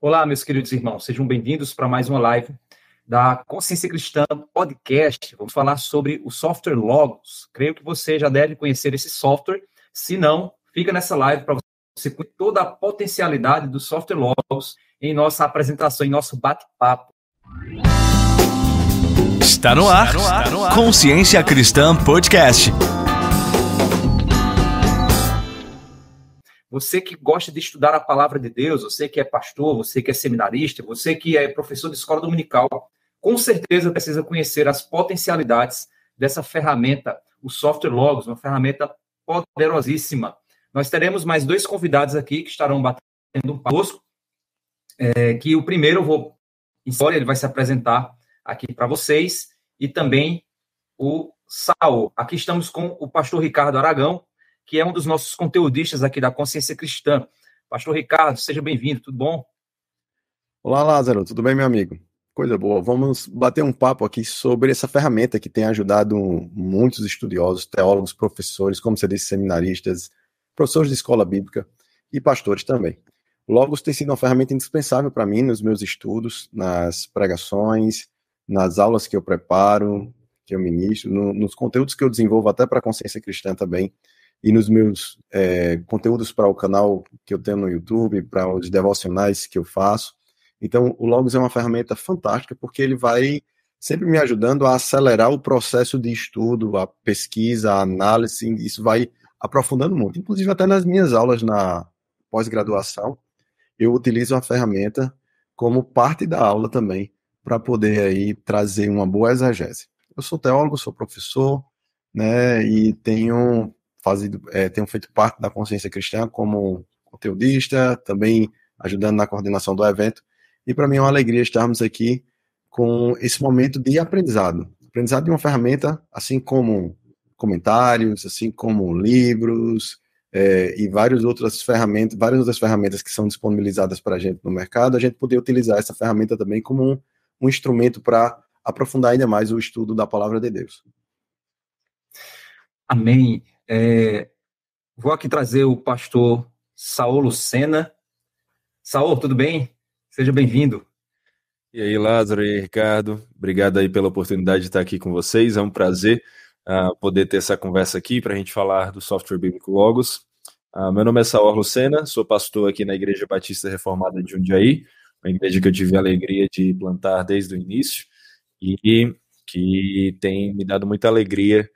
Olá, meus queridos irmãos, sejam bem-vindos para mais uma live da Consciência Cristã Podcast. Vamos falar sobre o software Logos. Creio que você já deve conhecer esse software. Se não, fica nessa live para você conhecer toda a potencialidade do software Logos em nossa apresentação, em nosso bate-papo. Está no ar, está no ar. Consciência Cristã Podcast Você que gosta de estudar a palavra de Deus, você que é pastor, você que é seminarista, você que é professor de escola dominical, com certeza precisa conhecer as potencialidades dessa ferramenta, o software Logos, uma ferramenta poderosíssima. Nós teremos mais dois convidados aqui que estarão batendo um papo é, que o primeiro eu vou ele vai se apresentar aqui para vocês e também o Saul. Aqui estamos com o pastor Ricardo Aragão, que é um dos nossos conteudistas aqui da Consciência Cristã. Pastor Ricardo, seja bem-vindo, tudo bom? Olá, Lázaro, tudo bem, meu amigo? Coisa boa. Vamos bater um papo aqui sobre essa ferramenta que tem ajudado muitos estudiosos, teólogos, professores, como você disse, seminaristas, professores de escola bíblica e pastores também. Logos tem sido uma ferramenta indispensável para mim nos meus estudos, nas pregações, nas aulas que eu preparo, que eu ministro, no, nos conteúdos que eu desenvolvo até para a consciência cristã também e nos meus é, conteúdos para o canal que eu tenho no YouTube, para os devocionais que eu faço. Então, o Logos é uma ferramenta fantástica porque ele vai sempre me ajudando a acelerar o processo de estudo, a pesquisa, a análise. Isso vai aprofundando muito. Inclusive, até nas minhas aulas na pós-graduação, eu utilizo a ferramenta como parte da aula também, para poder aí trazer uma boa exegese. Eu sou teólogo, sou professor, né, e tenho fazido, é, tenho feito parte da consciência cristã como conteudista, também ajudando na coordenação do evento. E para mim é uma alegria estarmos aqui com esse momento de aprendizado. Aprendizado de uma ferramenta, assim como comentários, assim como livros é, e várias outras ferramentas, várias outras ferramentas que são disponibilizadas para a gente no mercado, a gente poder utilizar essa ferramenta também como um, um instrumento para aprofundar ainda mais o estudo da palavra de Deus. Amém. É, vou aqui trazer o pastor Saulo Lucena. Saulo, tudo bem? Seja bem-vindo. E aí, Lázaro e Ricardo, obrigado aí pela oportunidade de estar aqui com vocês. É um prazer uh, poder ter essa conversa aqui para a gente falar do software bíblico Logos. Uh, meu nome é Saulo Lucena, sou pastor aqui na Igreja Batista Reformada de Jundiaí, uma igreja que eu tive a alegria de plantar desde o início e que tem me dado muita alegria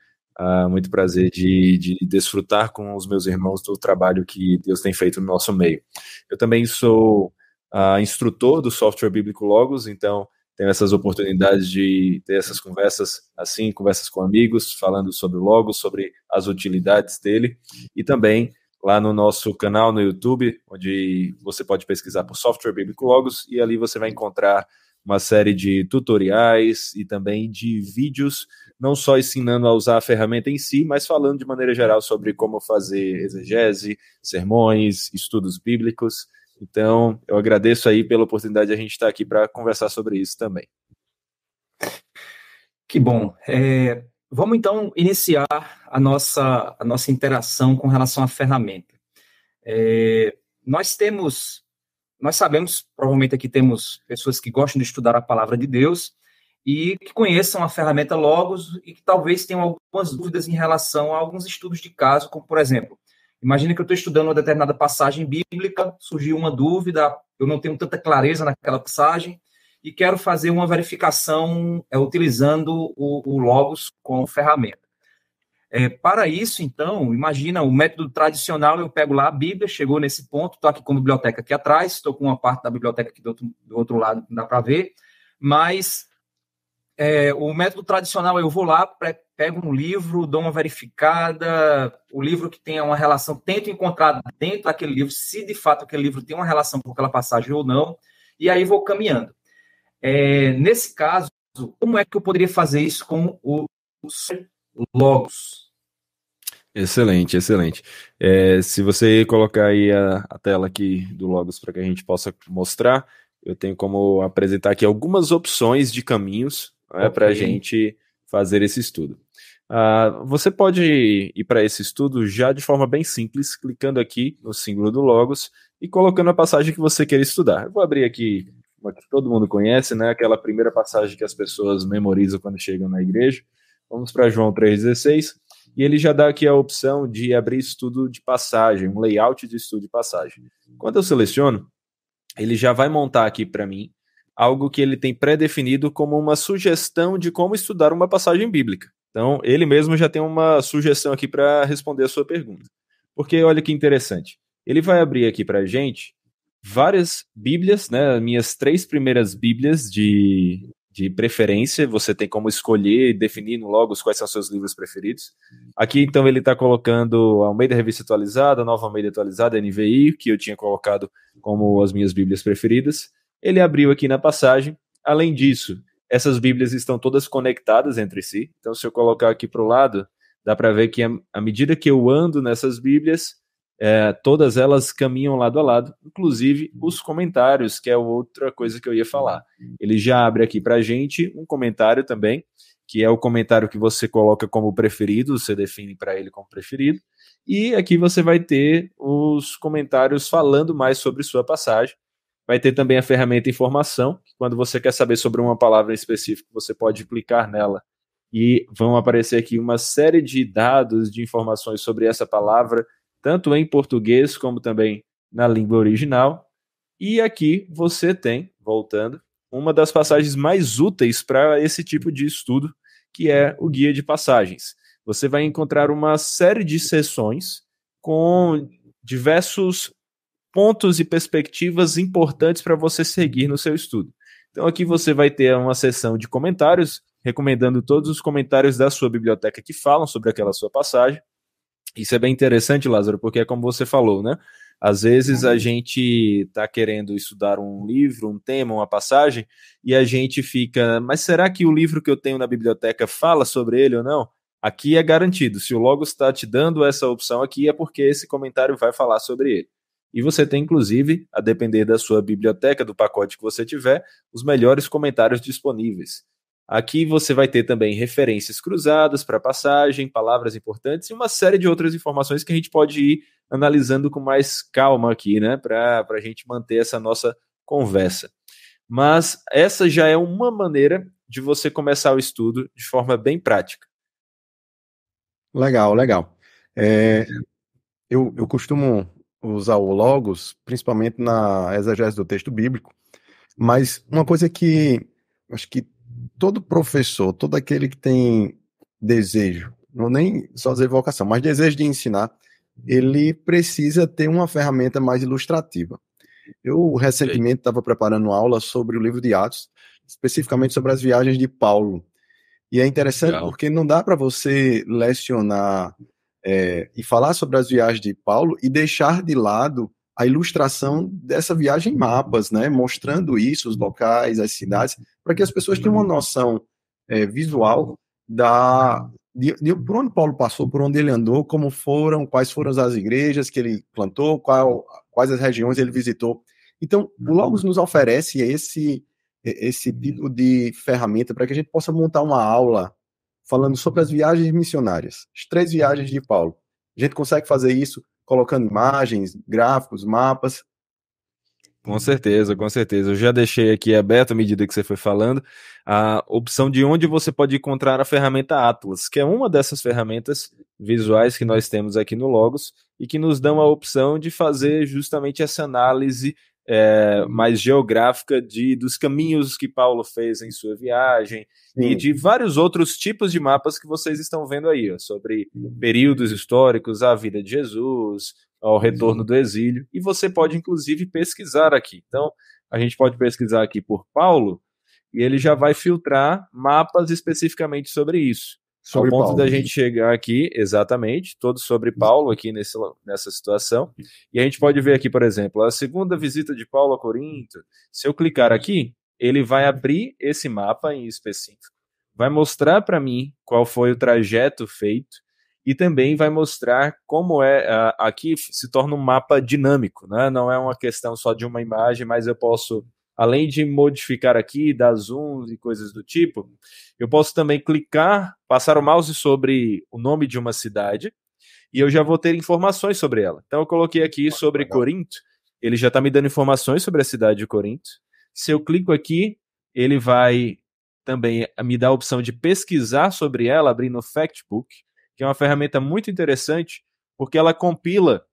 ah, muito prazer de, de, desfrutar com os meus irmãos do trabalho que Deus tem feito no nosso meio. Eu também sou ah, instrutor do software bíblico Logos, então tenho essas oportunidades de ter essas conversas assim, conversas com amigos, falando sobre o Logos, sobre as utilidades dele e também lá no nosso canal no YouTube, onde você pode pesquisar por software bíblico Logos e ali você vai encontrar uma série de tutoriais e também de vídeos não só ensinando a usar a ferramenta em si, mas falando de maneira geral sobre como fazer exegese, sermões, estudos bíblicos. Então, eu agradeço aí pela oportunidade de a gente estar aqui para conversar sobre isso também. Que bom. É, vamos então iniciar a nossa, a nossa interação com relação à ferramenta. É, nós temos, nós sabemos, provavelmente aqui temos pessoas que gostam de estudar a palavra de Deus, e que conheçam a ferramenta Logos e que talvez tenham algumas dúvidas em relação a alguns estudos de caso, como por exemplo, imagina que eu estou estudando uma determinada passagem bíblica, surgiu uma dúvida, eu não tenho tanta clareza naquela passagem e quero fazer uma verificação é, utilizando o, o Logos como ferramenta. É, para isso, então, imagina o método tradicional, eu pego lá a Bíblia, chegou nesse ponto, estou aqui com a biblioteca aqui atrás, estou com uma parte da biblioteca aqui do outro, do outro lado, não dá para ver, mas é, o método tradicional, eu vou lá, pego um livro, dou uma verificada, o livro que tenha uma relação, tento encontrar dentro daquele livro se de fato aquele livro tem uma relação com aquela passagem ou não, e aí vou caminhando. É, nesse caso, como é que eu poderia fazer isso com os logos? Excelente, excelente. É, se você colocar aí a, a tela aqui do Logos para que a gente possa mostrar, eu tenho como apresentar aqui algumas opções de caminhos né, okay. para a gente fazer esse estudo. Uh, você pode ir para esse estudo já de forma bem simples, clicando aqui no símbolo do Logos e colocando a passagem que você quer estudar. Eu vou abrir aqui uma que todo mundo conhece, né? aquela primeira passagem que as pessoas memorizam quando chegam na igreja. Vamos para João 3,16. E ele já dá aqui a opção de abrir estudo de passagem, um layout de estudo de passagem. Quando eu seleciono, ele já vai montar aqui para mim algo que ele tem pré-definido como uma sugestão de como estudar uma passagem bíblica. Então, ele mesmo já tem uma sugestão aqui para responder a sua pergunta. Porque olha que interessante. Ele vai abrir aqui para a gente várias Bíblias, né? Minhas três primeiras Bíblias de, de preferência. Você tem como escolher e definir logo quais são seus livros preferidos. Aqui, então, ele está colocando a Almeida Revista Atualizada, a Nova Almeida Atualizada, NVI, que eu tinha colocado como as minhas Bíblias preferidas. Ele abriu aqui na passagem. Além disso, essas Bíblias estão todas conectadas entre si. Então, se eu colocar aqui para o lado, dá para ver que à medida que eu ando nessas Bíblias, é, todas elas caminham lado a lado, inclusive os comentários, que é outra coisa que eu ia falar. Ele já abre aqui para gente um comentário também, que é o comentário que você coloca como preferido, você define para ele como preferido, e aqui você vai ter os comentários falando mais sobre sua passagem. Vai ter também a ferramenta informação, que quando você quer saber sobre uma palavra específica, você pode clicar nela e vão aparecer aqui uma série de dados, de informações sobre essa palavra, tanto em português como também na língua original. E aqui você tem, voltando, uma das passagens mais úteis para esse tipo de estudo, que é o guia de passagens. Você vai encontrar uma série de seções com diversos pontos e perspectivas importantes para você seguir no seu estudo. Então aqui você vai ter uma sessão de comentários, recomendando todos os comentários da sua biblioteca que falam sobre aquela sua passagem. Isso é bem interessante, Lázaro, porque é como você falou, né? Às vezes a uhum. gente está querendo estudar um livro, um tema, uma passagem, e a gente fica, mas será que o livro que eu tenho na biblioteca fala sobre ele ou não? Aqui é garantido. Se o Logos está te dando essa opção aqui, é porque esse comentário vai falar sobre ele. E você tem, inclusive, a depender da sua biblioteca, do pacote que você tiver, os melhores comentários disponíveis. Aqui você vai ter também referências cruzadas para passagem, palavras importantes e uma série de outras informações que a gente pode ir analisando com mais calma aqui, né, para a gente manter essa nossa conversa. Mas essa já é uma maneira de você começar o estudo de forma bem prática. Legal, legal. É, eu, eu costumo usar o logos, principalmente na exegese do texto bíblico, mas uma coisa que acho que todo professor, todo aquele que tem desejo, não nem só dizer vocação, mas desejo de ensinar, ele precisa ter uma ferramenta mais ilustrativa. Eu recentemente estava preparando aula sobre o livro de Atos, especificamente sobre as viagens de Paulo. E é interessante Legal. porque não dá para você lecionar é, e falar sobre as viagens de Paulo e deixar de lado a ilustração dessa viagem em mapas, né? Mostrando isso, os locais, as cidades, para que as pessoas tenham uma noção é, visual da de, de, por onde Paulo passou, por onde ele andou, como foram, quais foram as igrejas que ele plantou, qual, quais as regiões ele visitou. Então, o Logos nos oferece esse esse tipo de ferramenta para que a gente possa montar uma aula falando sobre as viagens missionárias, as três uhum. viagens de Paulo. A gente consegue fazer isso colocando imagens, gráficos, mapas. Com certeza, com certeza. Eu já deixei aqui aberto à medida que você foi falando a opção de onde você pode encontrar a ferramenta Atlas, que é uma dessas ferramentas visuais que nós temos aqui no Logos e que nos dão a uhum. opção de fazer justamente essa análise é, mais geográfica de, dos caminhos que Paulo fez em sua viagem Sim. e de vários outros tipos de mapas que vocês estão vendo aí, ó, sobre uhum. períodos históricos, a vida de Jesus, ao uhum. retorno do exílio, e você pode inclusive pesquisar aqui. Então, a gente pode pesquisar aqui por Paulo e ele já vai filtrar mapas especificamente sobre isso. Só ao ponto Paulo. da gente chegar aqui, exatamente, todo sobre Paulo aqui nesse, nessa situação. E a gente pode ver aqui, por exemplo, a segunda visita de Paulo a Corinto. Se eu clicar aqui, ele vai abrir esse mapa em específico, vai mostrar para mim qual foi o trajeto feito e também vai mostrar como é aqui se torna um mapa dinâmico, né? Não é uma questão só de uma imagem, mas eu posso além de modificar aqui, dar zoom e coisas do tipo, eu posso também clicar, passar o mouse sobre o nome de uma cidade e eu já vou ter informações sobre ela. Então eu coloquei aqui sobre Corinto, ele já está me dando informações sobre a cidade de Corinto. Se eu clico aqui, ele vai também me dar a opção de pesquisar sobre ela, abrindo o Factbook, que é uma ferramenta muito interessante, porque ela compila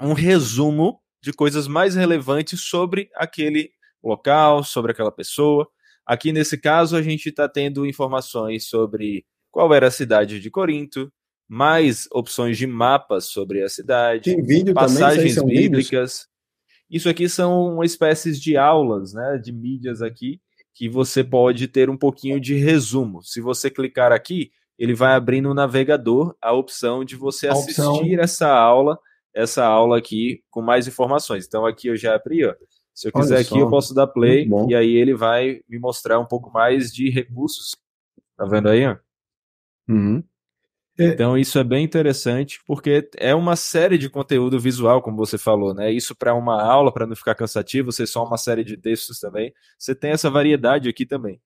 um resumo de coisas mais relevantes sobre aquele local, sobre aquela pessoa. Aqui nesse caso, a gente está tendo informações sobre qual era a cidade de Corinto, mais opções de mapas sobre a cidade, passagens também, bíblicas. Isso aqui são uma espécies de aulas, né, de mídias aqui, que você pode ter um pouquinho de resumo. Se você clicar aqui, ele vai abrir no navegador a opção de você opção. assistir essa aula, essa aula aqui com mais informações. Então aqui eu já abri, ó. Se eu Olha quiser só. aqui, eu posso dar play e aí ele vai me mostrar um pouco mais de recursos. Tá vendo aí? Ó? Uhum. É. Então isso é bem interessante porque é uma série de conteúdo visual, como você falou, né? Isso para uma aula, para não ficar cansativo, ser só uma série de textos também. Você tem essa variedade aqui também.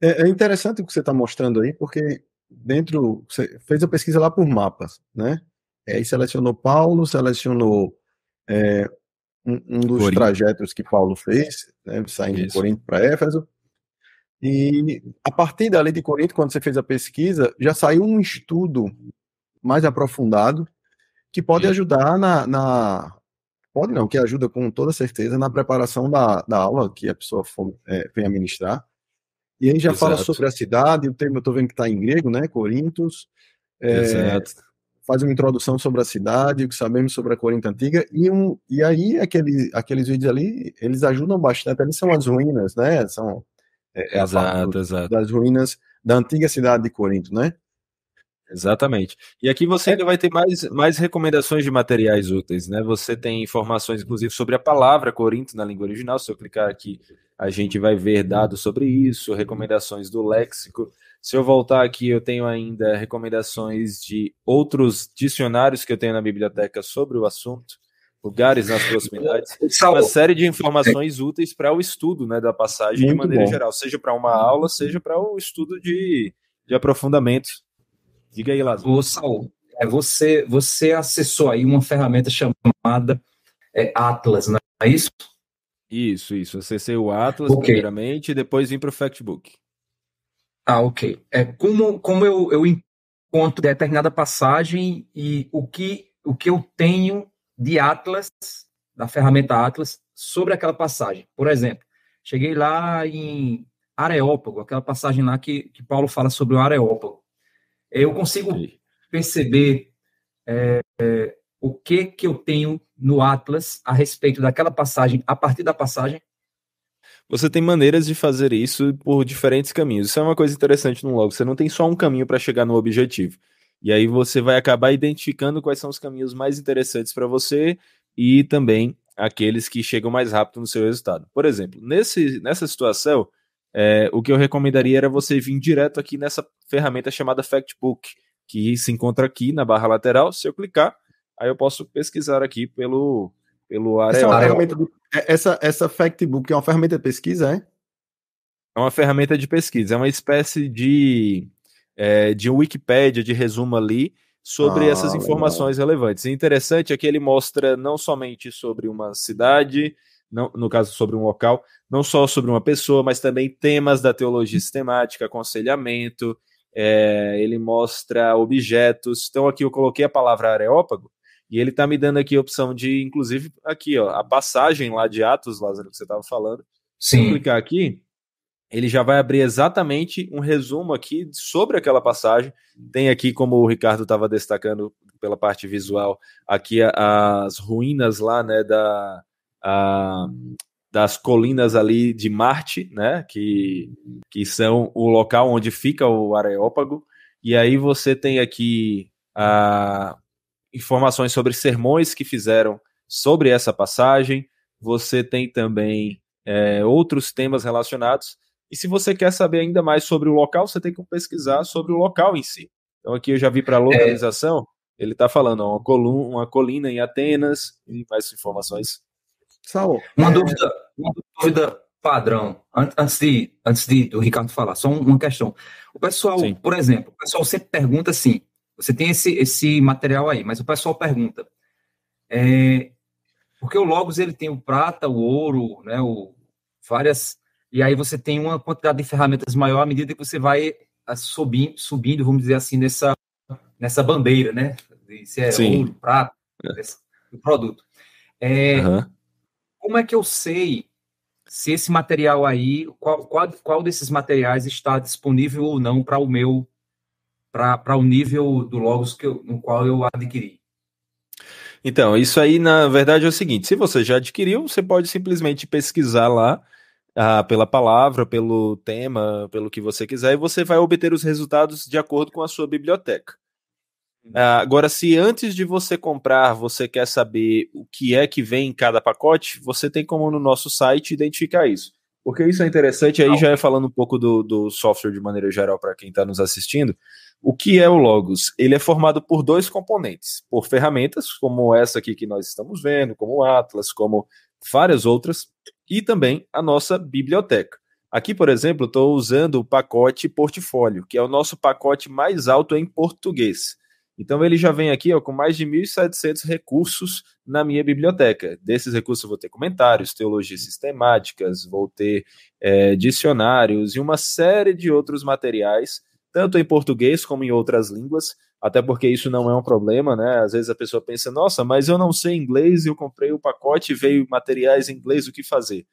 É, é interessante o que você está mostrando aí, porque dentro você fez a pesquisa lá por mapas, né? É, aí selecionou Paulo, selecionou é, um, um dos Corinto. trajetos que Paulo fez, né, saindo Isso. de Corinto para Éfeso. E a partir da lei de Corinto, quando você fez a pesquisa, já saiu um estudo mais aprofundado que pode ajudar na, na, Pode não, que ajuda com toda certeza na preparação da, da aula que a pessoa é, vem é, ministrar. E aí já Exato. fala sobre a cidade, o termo eu estou vendo que está em grego, né? Corintos. É, Exato faz uma introdução sobre a cidade, o que sabemos sobre a Corinto antiga e um e aí aquele, aqueles vídeos ali eles ajudam bastante. Eles são as ruínas, né? São é, é exato, exato. das ruínas da antiga cidade de Corinto, né? Exatamente. E aqui você é. ainda vai ter mais, mais recomendações de materiais úteis, né? Você tem informações, inclusive, sobre a palavra Corinto na língua original. Se eu clicar aqui a gente vai ver dados sobre isso, recomendações do léxico. Se eu voltar aqui, eu tenho ainda recomendações de outros dicionários que eu tenho na biblioteca sobre o assunto, lugares nas proximidades, uma série de informações úteis para o estudo né, da passagem Muito de maneira bom. geral, seja para uma aula, seja para o um estudo de, de aprofundamento. Diga aí, Lázaro. Ô, Saul, é, você, você acessou aí uma ferramenta chamada é, Atlas, não é isso? Isso, isso. Acessei o Atlas okay. primeiramente e depois vim para o Factbook. Ah, ok. É, como como eu, eu encontro determinada passagem e o que, o que eu tenho de Atlas, da ferramenta Atlas, sobre aquela passagem. Por exemplo, cheguei lá em Areópago, aquela passagem lá que, que Paulo fala sobre o Areópago. Eu consigo perceber é, é, o que que eu tenho no Atlas a respeito daquela passagem, a partir da passagem? Você tem maneiras de fazer isso por diferentes caminhos. Isso é uma coisa interessante no logo. Você não tem só um caminho para chegar no objetivo. E aí você vai acabar identificando quais são os caminhos mais interessantes para você e também aqueles que chegam mais rápido no seu resultado. Por exemplo, nesse, nessa situação, é, o que eu recomendaria era você vir direto aqui nessa ferramenta chamada Factbook, que se encontra aqui na barra lateral. Se eu clicar, Aí eu posso pesquisar aqui pelo, pelo Areal. Essa, é essa, essa Factbook é uma ferramenta de pesquisa, é? É uma ferramenta de pesquisa, é uma espécie de, é, de Wikipédia, de resumo ali, sobre ah, essas informações legal. relevantes. E interessante é que ele mostra não somente sobre uma cidade, não, no caso sobre um local, não só sobre uma pessoa, mas também temas da teologia sistemática, aconselhamento, é, ele mostra objetos. Então aqui eu coloquei a palavra areópago, e ele está me dando aqui a opção de, inclusive, aqui, ó, a passagem lá de Atos, Lázaro, que você estava falando. Sim. Se clicar aqui, ele já vai abrir exatamente um resumo aqui sobre aquela passagem. Tem aqui, como o Ricardo estava destacando pela parte visual, aqui a, as ruínas lá, né, da, a, das colinas ali de Marte, né, que, que são o local onde fica o Areópago. E aí você tem aqui a, informações sobre sermões que fizeram sobre essa passagem. Você tem também é, outros temas relacionados. E se você quer saber ainda mais sobre o local, você tem que pesquisar sobre o local em si. Então aqui eu já vi para é. localização, é. ele está falando uma, coluna, uma colina em Atenas e mais informações. Saul. Uma é, dúvida, uma dúvida padrão, antes de, antes de do Ricardo falar, só uma questão. O pessoal, Sim. por exemplo, o pessoal sempre pergunta assim: você tem esse, esse material aí, mas o pessoal pergunta. É, porque o Logos ele tem o prata, o ouro, né, o, várias. E aí você tem uma quantidade de ferramentas maior à medida que você vai ah, subindo, subindo vamos dizer assim, nessa, nessa bandeira, né? Se é Sim. ouro, prata, é. o produto. É, uhum. Como é que eu sei se esse material aí, qual, qual, qual desses materiais está disponível ou não para o meu para o nível do Logos que eu, no qual eu adquiri. Então, isso aí na verdade é o seguinte: se você já adquiriu, você pode simplesmente pesquisar lá ah, pela palavra, pelo tema, pelo que você quiser, e você vai obter os resultados de acordo com a sua biblioteca. Uhum. Ah, agora, se antes de você comprar você quer saber o que é que vem em cada pacote, você tem como no nosso site identificar isso. Porque isso é interessante, aí já é falando um pouco do, do software de maneira geral para quem está nos assistindo. O que é o Logos? Ele é formado por dois componentes, por ferramentas como essa aqui que nós estamos vendo, como o Atlas, como várias outras, e também a nossa biblioteca. Aqui, por exemplo, estou usando o pacote portfólio, que é o nosso pacote mais alto em português. Então ele já vem aqui ó, com mais de 1.700 recursos na minha biblioteca. Desses recursos eu vou ter comentários, teologias sistemáticas, vou ter é, dicionários e uma série de outros materiais tanto em português como em outras línguas, até porque isso não é um problema, né? Às vezes a pessoa pensa, nossa, mas eu não sei inglês, eu comprei o pacote, veio materiais em inglês, o que fazer?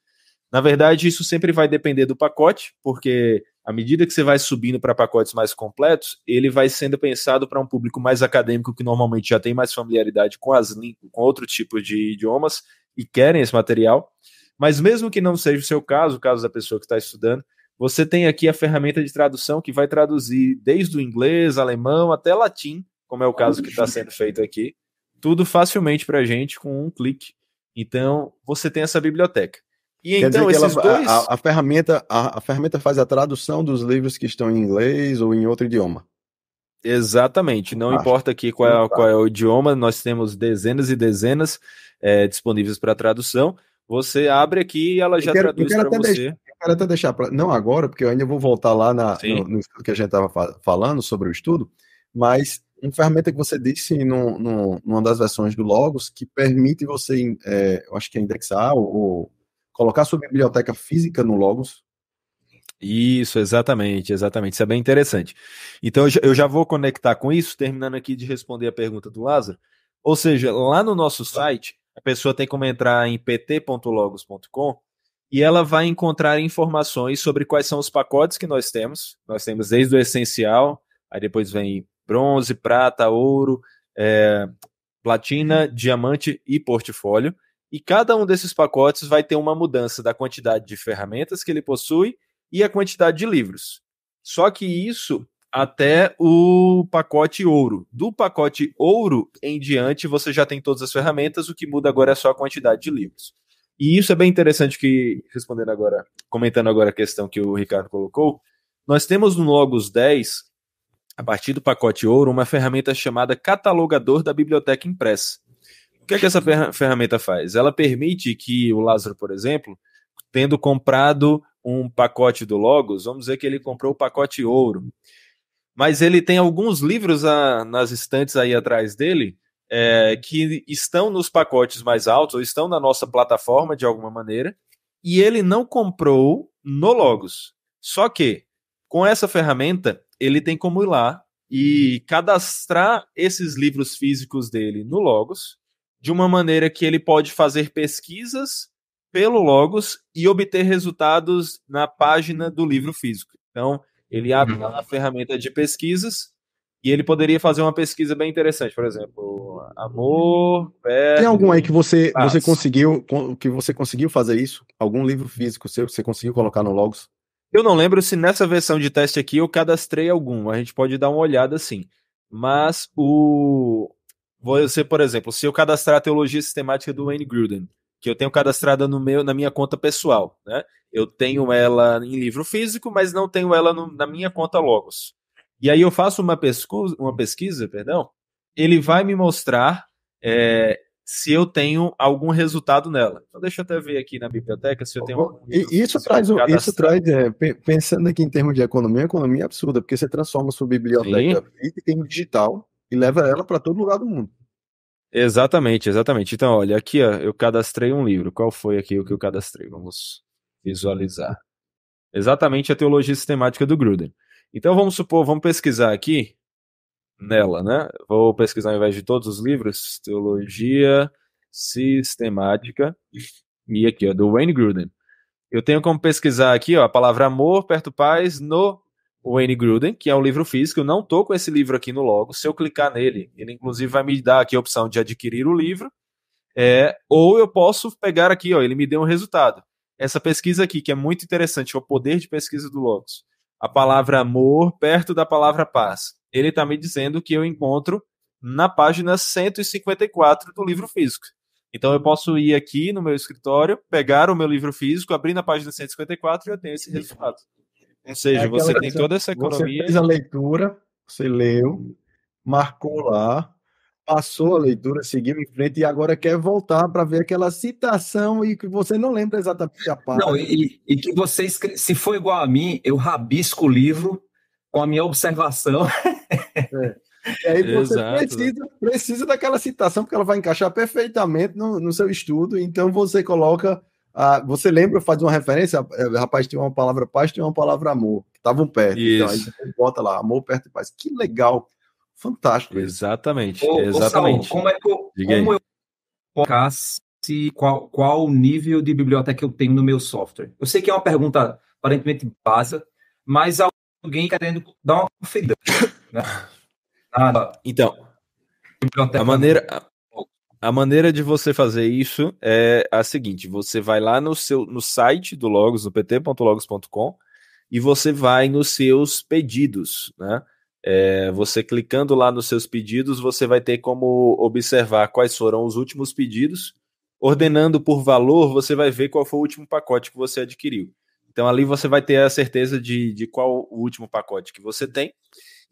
Na verdade, isso sempre vai depender do pacote, porque à medida que você vai subindo para pacotes mais completos, ele vai sendo pensado para um público mais acadêmico que normalmente já tem mais familiaridade com as com outro tipo de idiomas e querem esse material. Mas mesmo que não seja o seu caso, o caso da pessoa que está estudando, você tem aqui a ferramenta de tradução que vai traduzir desde o inglês, alemão até latim, como é o caso que está sendo feito aqui, tudo facilmente para a gente com um clique. Então, você tem essa biblioteca. E Quer então, esses ela, dois... a, a ferramenta, a, a ferramenta faz a tradução dos livros que estão em inglês ou em outro idioma. Exatamente, não Acho. importa aqui qual é, qual é, o idioma, nós temos dezenas e dezenas é, disponíveis para tradução. Você abre aqui e ela já quero, traduz para você. Deixar, quero até deixar para não agora, porque eu ainda vou voltar lá na, no, no, que a gente estava falando sobre o estudo, mas uma ferramenta que você disse no, no, uma das versões do Logos que permite você, é, eu acho que é indexar ou, ou colocar sua biblioteca física no Logos, isso, exatamente, exatamente. Isso é bem interessante. Então, eu já vou conectar com isso, terminando aqui de responder a pergunta do Lázaro. Ou seja, lá no nosso site, a pessoa tem como entrar em pt.logos.com e ela vai encontrar informações sobre quais são os pacotes que nós temos. Nós temos desde o essencial, aí depois vem bronze, prata, ouro, é, platina, diamante e portfólio. E cada um desses pacotes vai ter uma mudança da quantidade de ferramentas que ele possui e a quantidade de livros. Só que isso até o pacote ouro. Do pacote ouro em diante, você já tem todas as ferramentas, o que muda agora é só a quantidade de livros. E isso é bem interessante que, respondendo agora, comentando agora a questão que o Ricardo colocou, nós temos no Logos 10, a partir do pacote ouro, uma ferramenta chamada catalogador da biblioteca impressa. O que, é que essa ferramenta faz? Ela permite que o Lázaro, por exemplo, tendo comprado um pacote do Logos, vamos dizer que ele comprou o pacote ouro. Mas ele tem alguns livros a, nas estantes aí atrás dele é, que estão nos pacotes mais altos ou estão na nossa plataforma de alguma maneira, e ele não comprou no Logos. Só que com essa ferramenta ele tem como ir lá e cadastrar esses livros físicos dele no Logos, de uma maneira que ele pode fazer pesquisas pelo Logos e obter resultados na página do livro físico. Então, ele abre uhum. lá a ferramenta de pesquisas e ele poderia fazer uma pesquisa bem interessante, por exemplo, amor. Verbo, Tem algum aí que você, ah, você conseguiu que você conseguiu fazer isso? Algum livro físico seu que você conseguiu colocar no Logos? Eu não lembro se nessa versão de teste aqui eu cadastrei algum. A gente pode dar uma olhada assim. Mas o você, por exemplo, se eu cadastrar a teologia sistemática do Wayne Gruden, que eu tenho cadastrada no meu, na minha conta pessoal, né? Eu tenho ela em livro físico, mas não tenho ela no, na minha conta Logos e aí eu faço uma pesquisa, uma pesquisa perdão, ele vai me mostrar é, se eu tenho algum resultado nela. Então deixa eu até ver aqui na biblioteca se eu tenho algum Isso assim, traz, isso traz é, pensando aqui em termos de economia, é economia é absurda, porque você transforma sua biblioteca Sim. em digital e leva ela para todo lugar do mundo. Exatamente, exatamente. Então, olha, aqui ó, eu cadastrei um livro. Qual foi aqui o que eu cadastrei? Vamos visualizar. Exatamente a teologia sistemática do Gruden. Então vamos supor, vamos pesquisar aqui nela, né? Vou pesquisar ao invés de todos os livros, Teologia Sistemática, e aqui, ó, do Wayne Gruden. Eu tenho como pesquisar aqui, ó, a palavra amor, perto paz, no Wayne Gruden, que é um livro físico. Eu não tô com esse livro aqui no logo. Se eu clicar nele, ele inclusive vai me dar aqui a opção de adquirir o livro. É, ou eu posso pegar aqui, ó, ele me deu um resultado. Essa pesquisa aqui, que é muito interessante, é o poder de pesquisa do Logos a palavra amor perto da palavra paz. Ele está me dizendo que eu encontro na página 154 do livro físico. Então eu posso ir aqui no meu escritório, pegar o meu livro físico, abrir na página 154 e eu tenho esse resultado. É Ou seja, é você tem toda essa economia. Você fez a leitura, você leu, marcou lá, passou a leitura, seguiu em frente e agora quer voltar para ver aquela citação e que você não lembra exatamente a parte. Não, e, e que você, se for igual a mim, eu rabisco o livro com a minha observação. É. E aí você né? precisa, precisa daquela citação, porque ela vai encaixar perfeitamente no, no seu estudo, então você coloca. Ah, você lembra, faz uma referência, é, rapaz, tem uma palavra paz, tem uma palavra amor, que estavam perto. Isso. Então, aí você bota lá, amor, perto e paz. Que legal fantástico. Exatamente. Ô, exatamente. Ô, Saul, como é que eu, Diga como eu qual, qual o nível de biblioteca eu tenho no meu software? Eu sei que é uma pergunta aparentemente básica, mas alguém querendo dar uma conferida. Né? Ah, Nada. Então, biblioteca a maneira. A maneira de você fazer isso é a seguinte: você vai lá no seu no site do Logos, no pt.logos.com, e você vai nos seus pedidos, né? É, você clicando lá nos seus pedidos, você vai ter como observar quais foram os últimos pedidos. Ordenando por valor, você vai ver qual foi o último pacote que você adquiriu. Então ali você vai ter a certeza de, de qual o último pacote que você tem.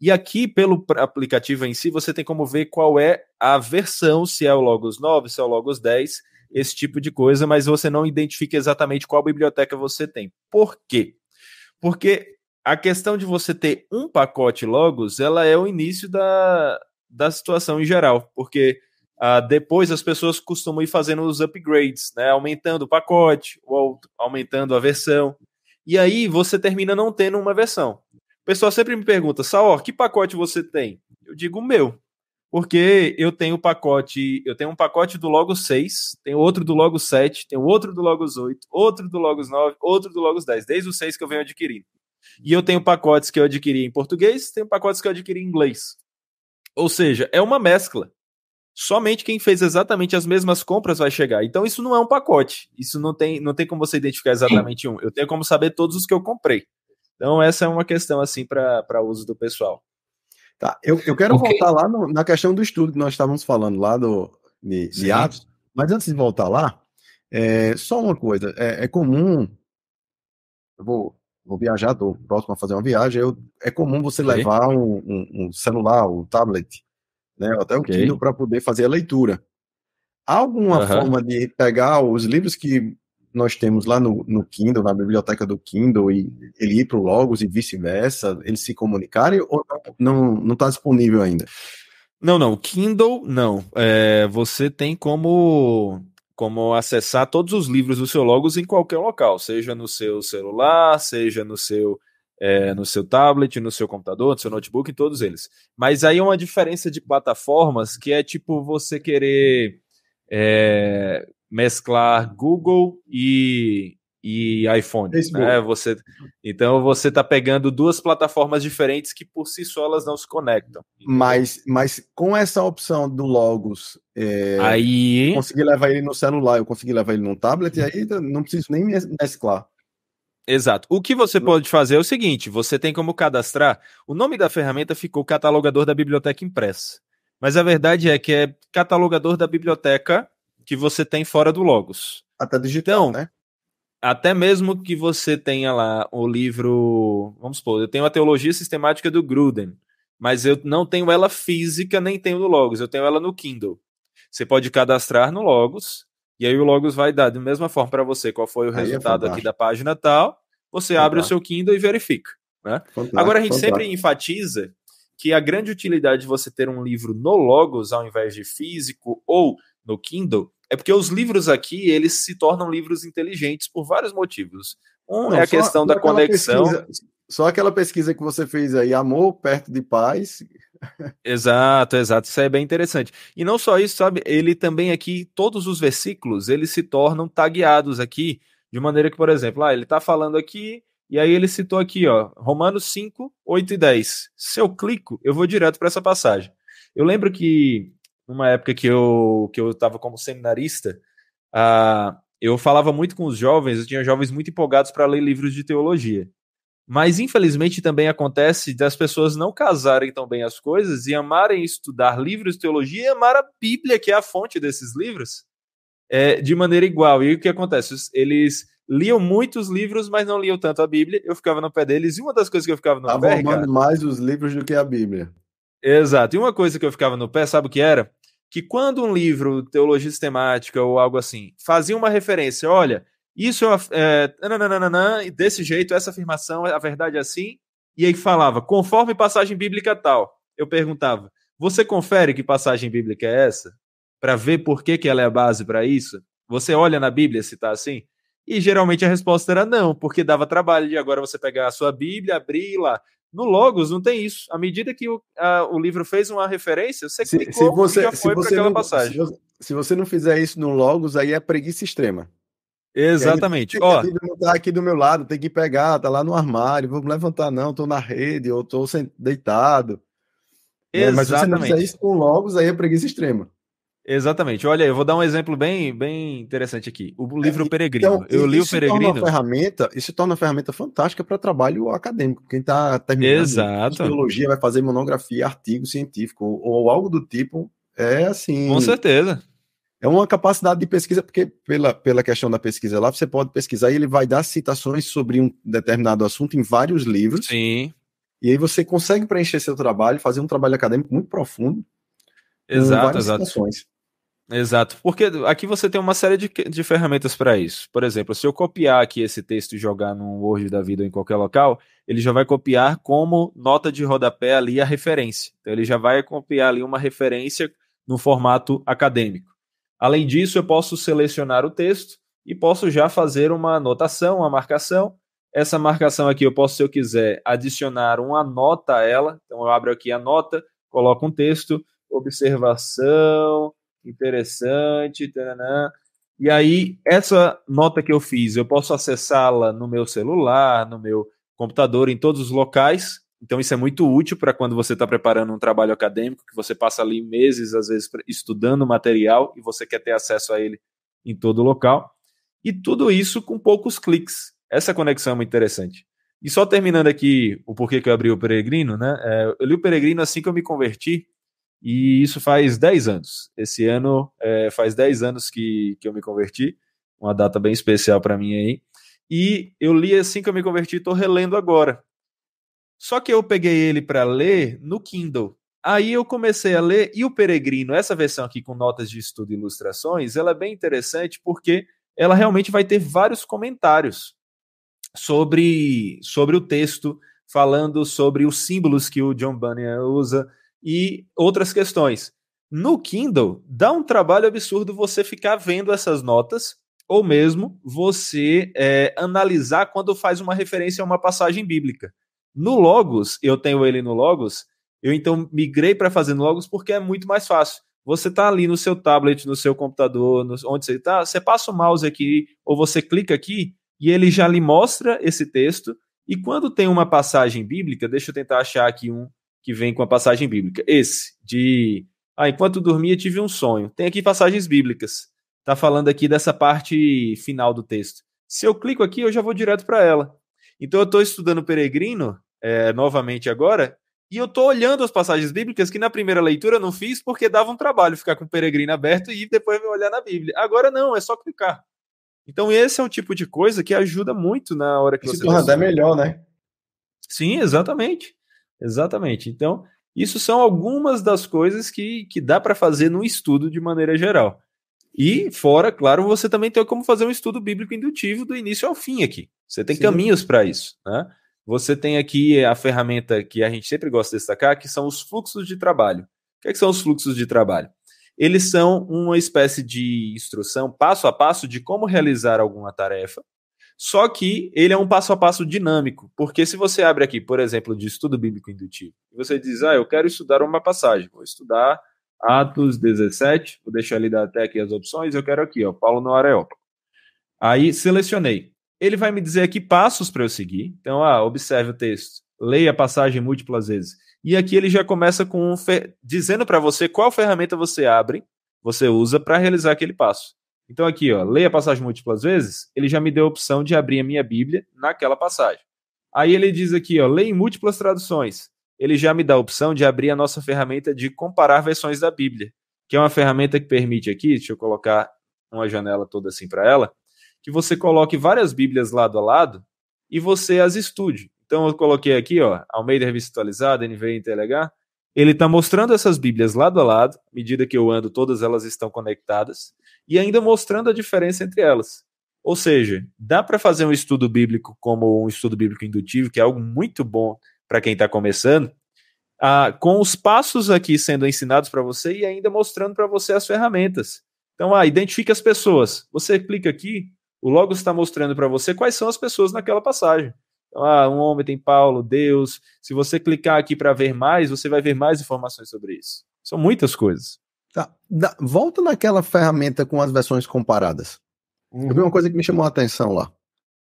E aqui, pelo aplicativo em si, você tem como ver qual é a versão, se é o Logos 9, se é o Logos 10, esse tipo de coisa, mas você não identifica exatamente qual biblioteca você tem. Por quê? Porque a questão de você ter um pacote logos, ela é o início da, da situação em geral, porque uh, depois as pessoas costumam ir fazendo os upgrades, né, aumentando o pacote ou aumentando a versão, e aí você termina não tendo uma versão. O pessoal sempre me pergunta, Saor, que pacote você tem? Eu digo o meu, porque eu tenho pacote, eu tenho um pacote do Logos 6, tenho outro do Logos 7, tenho outro do Logos 8, outro do Logos 9, outro do Logos 10, desde o 6 que eu venho adquirindo. E eu tenho pacotes que eu adquiri em português, tenho pacotes que eu adquiri em inglês. Ou seja, é uma mescla. Somente quem fez exatamente as mesmas compras vai chegar. Então isso não é um pacote. Isso não tem, não tem como você identificar exatamente um. Eu tenho como saber todos os que eu comprei. Então essa é uma questão assim para uso do pessoal. Tá, eu, eu quero okay. voltar lá no, na questão do estudo que nós estávamos falando lá do, de, de hábitos, mas antes de voltar lá, é, só uma coisa, é, é comum, eu vou vou viajar, tô próximo a fazer uma viagem, eu, é comum você okay. levar um, um, um, celular, um tablet, né, até o okay. Kindle para poder fazer a leitura. Há alguma uhum. forma de pegar os livros que nós temos lá no, no Kindle, na biblioteca do Kindle, e ele ir para o Logos e vice-versa, eles se comunicarem ou não está disponível ainda? Não, não. Kindle, não. É, você tem como como acessar todos os livros do seu Logos em qualquer local, seja no seu celular, seja no seu é, no seu tablet, no seu computador, no seu notebook, todos eles. Mas aí uma diferença de plataformas que é tipo você querer é, mesclar Google e e iPhone. Né? Você, então você está pegando duas plataformas diferentes que por si só elas não se conectam. Mas, mas com essa opção do Logos, é, aí consegui levar ele no celular, eu consegui levar ele no tablet, e aí não preciso nem mesclar. Exato. O que você pode fazer é o seguinte: você tem como cadastrar. O nome da ferramenta ficou catalogador da biblioteca impressa. Mas a verdade é que é catalogador da biblioteca que você tem fora do Logos. Até digital, então, né? até mesmo que você tenha lá o livro, vamos supor, eu tenho a teologia sistemática do Gruden, mas eu não tenho ela física, nem tenho no Logos, eu tenho ela no Kindle. Você pode cadastrar no Logos, e aí o Logos vai dar da mesma forma para você qual foi o aí é resultado é aqui da página tal, você fantástico. abre o seu Kindle e verifica. Né? Agora a gente fantástico. sempre enfatiza que a grande utilidade de você ter um livro no Logos ao invés de físico ou no Kindle é porque os livros aqui, eles se tornam livros inteligentes por vários motivos. Um Não, é a questão a, da conexão. Pesquisa, só aquela pesquisa que você fez aí, amor perto de paz, exato, exato. Isso é bem interessante. E não só isso, sabe? Ele também aqui, todos os versículos, eles se tornam tagueados aqui, de maneira que, por exemplo, ah, ele está falando aqui, e aí ele citou aqui, ó, Romanos 5, 8 e 10. Se eu clico, eu vou direto para essa passagem. Eu lembro que numa época que eu que eu estava como seminarista, uh, eu falava muito com os jovens, eu tinha jovens muito empolgados para ler livros de teologia. Mas infelizmente também acontece das pessoas não casarem tão bem as coisas e amarem estudar livros de teologia e amar a Bíblia, que é a fonte desses livros, é, de maneira igual. E o que acontece? Eles liam muitos livros, mas não liam tanto a Bíblia. Eu ficava no pé deles e uma das coisas que eu ficava no pé, mais os livros do que a Bíblia. Exato. E uma coisa que eu ficava no pé, sabe o que era? Que quando um livro, teologia sistemática ou algo assim, fazia uma referência, olha, isso é, eh, e desse jeito, essa afirmação, a verdade é assim, e aí falava, conforme passagem bíblica tal. Eu perguntava, você confere que passagem bíblica é essa? Para ver por que, que ela é a base para isso? Você olha na Bíblia se está assim? E geralmente a resposta era não, porque dava trabalho de agora você pegar a sua Bíblia, abrir lá. No Logos não tem isso. À medida que o, a, o livro fez uma referência, você se, clicou se você, e já foi para aquela não, passagem. Se você, se você, não fizer isso no Logos, aí é preguiça extrema. Exatamente. Tipo, Ó, tá aqui do meu lado, tem que pegar, tá lá no armário, vou levantar não, tô na rede, ou tô deitado. Exatamente. Né, mas se você não fizer isso com Logos, aí é preguiça extrema. Exatamente. Olha, eu vou dar um exemplo bem, bem interessante aqui. O é, livro é, Peregrino. Então, eu li o Peregrino. Torna ferramenta, isso torna uma ferramenta fantástica para trabalho acadêmico. Quem está terminando biologia vai fazer monografia, artigo científico ou, ou, algo do tipo. É assim. Com certeza. É uma capacidade de pesquisa, porque pela, pela questão da pesquisa lá, você pode pesquisar e ele vai dar citações sobre um determinado assunto em vários livros. Sim. E aí você consegue preencher seu trabalho, fazer um trabalho acadêmico muito profundo. Exato, exato. Citações. Exato, porque aqui você tem uma série de, de ferramentas para isso. Por exemplo, se eu copiar aqui esse texto e jogar num Word da vida ou em qualquer local, ele já vai copiar como nota de rodapé ali a referência. Então, ele já vai copiar ali uma referência no formato acadêmico. Além disso, eu posso selecionar o texto e posso já fazer uma anotação, uma marcação. Essa marcação aqui, eu posso, se eu quiser, adicionar uma nota a ela. Então, eu abro aqui a nota, coloco um texto, observação interessante, taranã. E aí, essa nota que eu fiz, eu posso acessá-la no meu celular, no meu computador, em todos os locais. Então, isso é muito útil para quando você está preparando um trabalho acadêmico, que você passa ali meses, às vezes, estudando material e você quer ter acesso a ele em todo local. E tudo isso com poucos cliques. Essa conexão é muito interessante. E só terminando aqui o porquê que eu abri o Peregrino, né? É, eu li o Peregrino assim que eu me converti, e isso faz 10 anos. Esse ano é, faz 10 anos que, que eu me converti, uma data bem especial para mim aí. E eu li assim que eu me converti, estou relendo agora. Só que eu peguei ele para ler no Kindle. Aí eu comecei a ler e o Peregrino, essa versão aqui com notas de estudo e ilustrações, ela é bem interessante porque ela realmente vai ter vários comentários sobre sobre o texto, falando sobre os símbolos que o John Bunyan usa, e outras questões. No Kindle, dá um trabalho absurdo você ficar vendo essas notas ou mesmo você é, analisar quando faz uma referência a uma passagem bíblica. No Logos, eu tenho ele no Logos, eu então migrei para fazer no Logos porque é muito mais fácil. Você está ali no seu tablet, no seu computador, no, onde você está, você passa o mouse aqui ou você clica aqui e ele já lhe mostra esse texto. E quando tem uma passagem bíblica, deixa eu tentar achar aqui um que vem com a passagem bíblica. Esse, de ah, enquanto dormia tive um sonho. Tem aqui passagens bíblicas. Está falando aqui dessa parte final do texto. Se eu clico aqui, eu já vou direto para ela. Então eu estou estudando Peregrino é, novamente agora e eu estou olhando as passagens bíblicas que na primeira leitura eu não fiz porque dava um trabalho ficar com o Peregrino aberto e depois olhar na Bíblia. Agora não, é só clicar. Então esse é um tipo de coisa que ajuda muito na hora que e você... Se torna melhor, né? Sim, exatamente. Exatamente. Então, isso são algumas das coisas que, que dá para fazer no estudo de maneira geral. E, fora, claro, você também tem como fazer um estudo bíblico indutivo do início ao fim aqui. Você tem Sim. caminhos para isso. Né? Você tem aqui a ferramenta que a gente sempre gosta de destacar, que são os fluxos de trabalho. O que, é que são os fluxos de trabalho? Eles são uma espécie de instrução passo a passo de como realizar alguma tarefa só que ele é um passo a passo dinâmico, porque se você abre aqui, por exemplo, de estudo bíblico indutivo, você diz, ah, eu quero estudar uma passagem, vou estudar Atos 17, vou deixar ali até aqui as opções, eu quero aqui, ó, Paulo no Areópago. Aí selecionei. Ele vai me dizer aqui passos para eu seguir. Então, ah, observe o texto, leia a passagem múltiplas vezes. E aqui ele já começa com um dizendo para você qual ferramenta você abre, você usa para realizar aquele passo. Então, aqui, ó, leia a passagem múltiplas vezes, ele já me deu a opção de abrir a minha Bíblia naquela passagem. Aí ele diz aqui, ó, leia em múltiplas traduções. Ele já me dá a opção de abrir a nossa ferramenta de comparar versões da Bíblia, que é uma ferramenta que permite aqui, deixa eu colocar uma janela toda assim para ela, que você coloque várias Bíblias lado a lado e você as estude. Então, eu coloquei aqui, ó, Almeida Revista Atualizada, NVI ele está mostrando essas Bíblias lado a lado, à medida que eu ando, todas elas estão conectadas, e ainda mostrando a diferença entre elas. Ou seja, dá para fazer um estudo bíblico como um estudo bíblico indutivo, que é algo muito bom para quem está começando, ah, com os passos aqui sendo ensinados para você e ainda mostrando para você as ferramentas. Então, ah, identifique as pessoas. Você clica aqui, o Logos está mostrando para você quais são as pessoas naquela passagem. Então, ah, um homem tem Paulo, Deus. Se você clicar aqui para ver mais, você vai ver mais informações sobre isso. São muitas coisas. Tá. Da, volta naquela ferramenta com as versões comparadas. Uhum. Eu vi uma uhum. coisa que me chamou a atenção lá.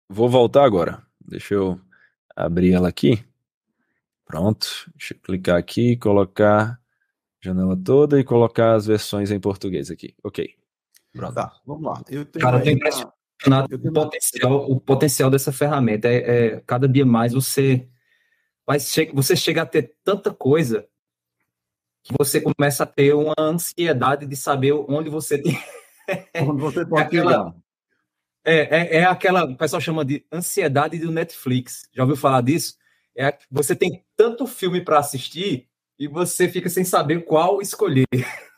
Vou voltar agora. Deixa eu abrir ela aqui. Pronto. Deixa eu clicar aqui, colocar janela toda e colocar as versões em português aqui. Ok. Pronto. Tá, vamos lá. Eu tenho Cara, tem pressão o potencial, o potencial dessa ferramenta. É, é, cada dia mais você, vai che você chega a ter tanta coisa que você começa a ter uma ansiedade de saber onde você tem. Onde você é pode é aquela, É, é, é aquela, o pessoal chama de ansiedade do Netflix. Já ouviu falar disso? É, você tem tanto filme para assistir e você fica sem saber qual escolher.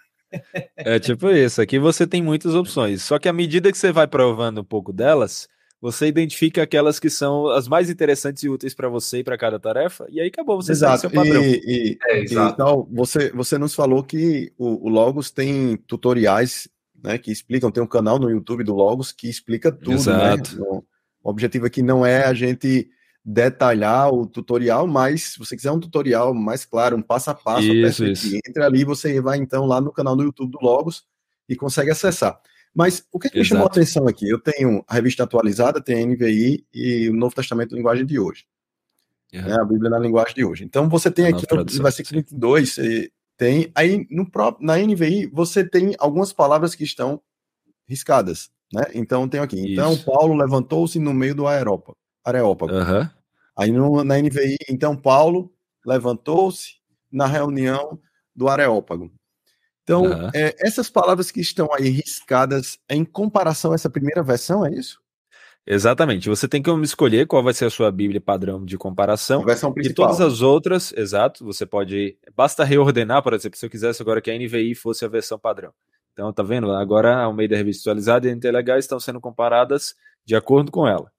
É tipo isso. Aqui você tem muitas opções. Só que à medida que você vai provando um pouco delas, você identifica aquelas que são as mais interessantes e úteis para você e para cada tarefa, e aí acabou, você exato. seu padrão. E, e, é, exato. Então, você, você nos falou que o, o, Logos tem tutoriais né, que explicam, tem um canal no YouTube do Logos que explica tudo. Né? Exato. Né? O objetivo aqui não é a gente detalhar o tutorial, mas se você quiser um tutorial mais claro, um passo a passo, isso, isso. entre ali, você vai então lá no canal do YouTube do Logos e consegue acessar. Mas o que, é que me chamou a atenção aqui? Eu tenho a revista atualizada, tem a NVI e o Novo Testamento na linguagem de hoje. Uhum. Né, a Bíblia na linguagem de hoje. Então você tem aqui no, no versículo 32, tem aí no próprio na NVI você tem algumas palavras que estão riscadas, né? Então tem aqui. Então Paulo levantou-se no meio do Areópago. Uhum. Aí no, na NVI, então Paulo levantou-se na reunião do Areópago. Então, uhum. é, essas palavras que estão aí riscadas em comparação a essa primeira versão, é isso? Exatamente. Você tem que escolher qual vai ser a sua Bíblia padrão de comparação. A versão principal. E todas as outras, exato, você pode. Basta reordenar, por exemplo, se eu quisesse agora que a NVI fosse a versão padrão. Então, tá vendo? Agora a Almeida Revista Atualizada e a NTLH estão sendo comparadas de acordo com ela.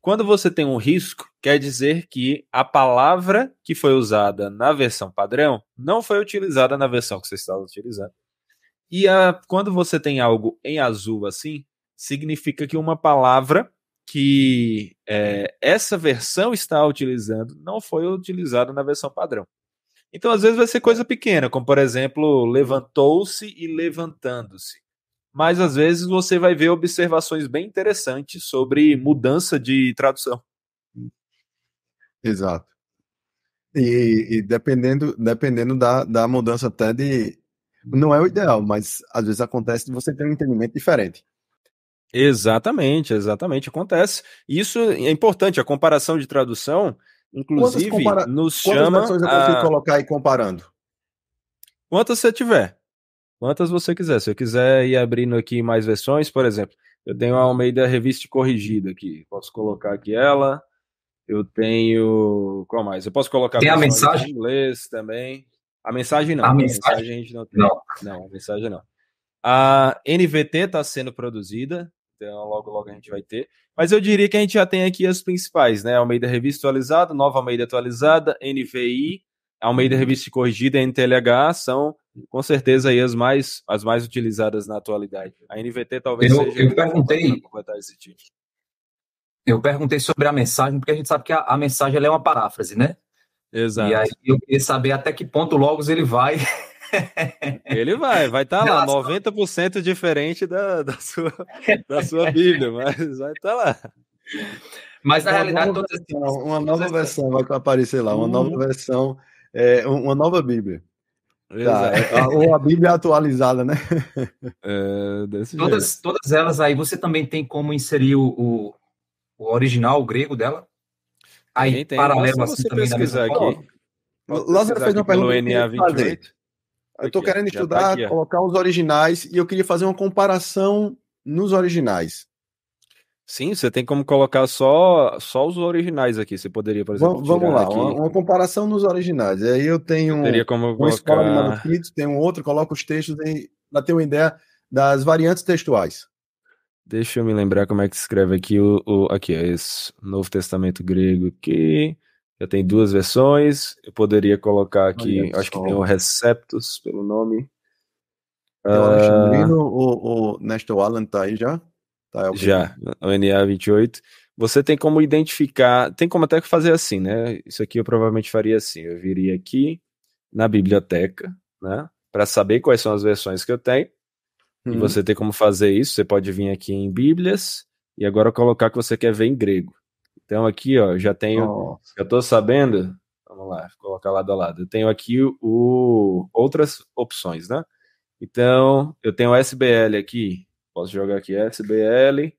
Quando você tem um risco, quer dizer que a palavra que foi usada na versão padrão não foi utilizada na versão que você estava utilizando. E a, quando você tem algo em azul assim, significa que uma palavra que é, essa versão está utilizando não foi utilizada na versão padrão. Então, às vezes, vai ser coisa pequena, como, por exemplo, levantou-se e levantando-se mas às vezes você vai ver observações bem interessantes sobre mudança de tradução. Exato. E, e, dependendo, dependendo da, da mudança até de. Não é o ideal, mas às vezes acontece de você ter um entendimento diferente. Exatamente, exatamente, acontece. Isso é importante, a comparação de tradução, inclusive, compara... nos Quantas chama. Quantas a... eu consigo colocar aí comparando? Quantas você tiver quantas você quiser. Se eu quiser ir abrindo aqui mais versões, por exemplo, eu tenho a Almeida Revista Corrigida aqui. Posso colocar aqui ela. Eu tenho. Qual mais? Eu posso colocar tem a mensagem em inglês também. A mensagem não. A, a mensagem? mensagem? a gente não tem. Não, não a mensagem não. A NVT está sendo produzida, então logo logo a gente vai ter. Mas eu diria que a gente já tem aqui as principais, né? Almeida Revista atualizada, Nova Almeida atualizada, NVI, Almeida uhum. Revista Corrigida e NTLH são com certeza aí as mais as mais utilizadas na atualidade. A NVT talvez eu, seja eu perguntei Eu perguntei sobre a mensagem porque a gente sabe que a, a mensagem é uma paráfrase, né? Exato. E aí eu queria saber até que ponto Logos ele vai ele vai, vai estar tá lá, 90% diferente da, da, sua, da sua Bíblia, mas vai estar tá lá. Mas na uma realidade, nova versão, uma nova versão vai aparecer lá, uma hum. nova uhum. versão é, uma nova Bíblia. Tá, é, ou a Bíblia atualizada, né? É, todas, jeito. todas elas aí, você também tem como inserir o, o, o original, o grego dela? Aí, tem, tem. paralelo assim também da mesma aqui. forma. Lázaro fez uma pergunta. Eu estou querendo tá estudar, tá colocar os originais e eu queria fazer uma comparação nos originais. Sim, você tem como colocar só, só os originais aqui. Você poderia, por exemplo. Vamos, vamos lá, aqui... uma, uma, comparação nos originais. Aí eu tenho teria como um colocar... tem um outro, coloco os textos para ter uma ideia das variantes textuais. Deixa eu me lembrar como é que se escreve aqui o, o aqui, é esse Novo Testamento grego aqui. Eu tenho duas versões. Eu poderia colocar aqui, Olha, acho que tem o Receptus pelo nome. o Alexandrino, ah. o, o Nestor Allen tá aí já? Tá, é Já, o NA28. Você tem como identificar, tem como até fazer assim, né? Isso aqui eu provavelmente faria assim. Eu viria aqui na biblioteca, né? Para saber quais são as versões que eu tenho. E uhum. você tem como fazer isso. Você pode vir aqui em Bíblias e agora colocar que você quer ver em grego. Então aqui, ó, já tenho. Nossa. Eu estou sabendo. Vamos lá, colocar lado a lado. Eu tenho aqui o, outras opções, né? Então, eu tenho o SBL aqui, Posso jogar aqui SBL.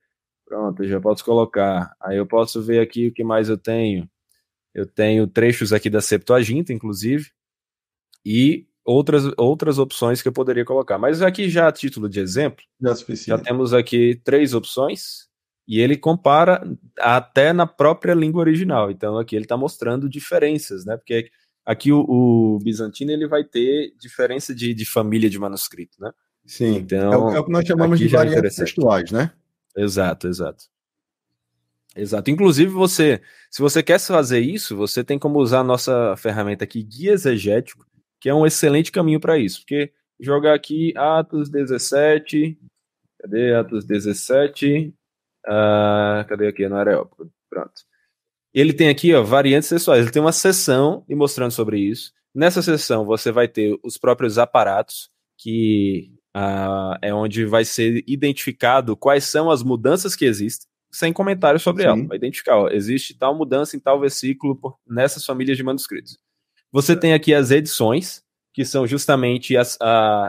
Pronto, já posso colocar. Aí eu posso ver aqui o que mais eu tenho. Eu tenho trechos aqui da Septuaginta, inclusive, e outras, outras opções que eu poderia colocar. Mas aqui já a título de exemplo, já, já temos aqui três opções e ele compara até na própria língua original. Então aqui ele está mostrando diferenças, né? Porque aqui o, o, bizantino ele vai ter diferença de, de família de manuscrito, né? Sim. Então, é o, então, é, o, que nós chamamos de é variantes textuais, né? Exato, exato. Exato. Inclusive, você, se você quer fazer isso, você tem como usar a nossa ferramenta aqui, Guia Exegético, que é um excelente caminho para isso. Porque jogar aqui Atos 17. Cadê Atos 17? Uh, cadê aqui? no era Areópago. Pronto. Ele tem aqui ó, variantes sexuais. Ele tem uma sessão e mostrando sobre isso. Nessa sessão, você vai ter os próprios aparatos que Uh, é onde vai ser identificado quais são as mudanças que existem, sem comentário sobre Sim. ela. Vai identificar, ó, existe tal mudança em tal versículo por, nessas famílias de manuscritos. Você tem aqui as edições, que são justamente as,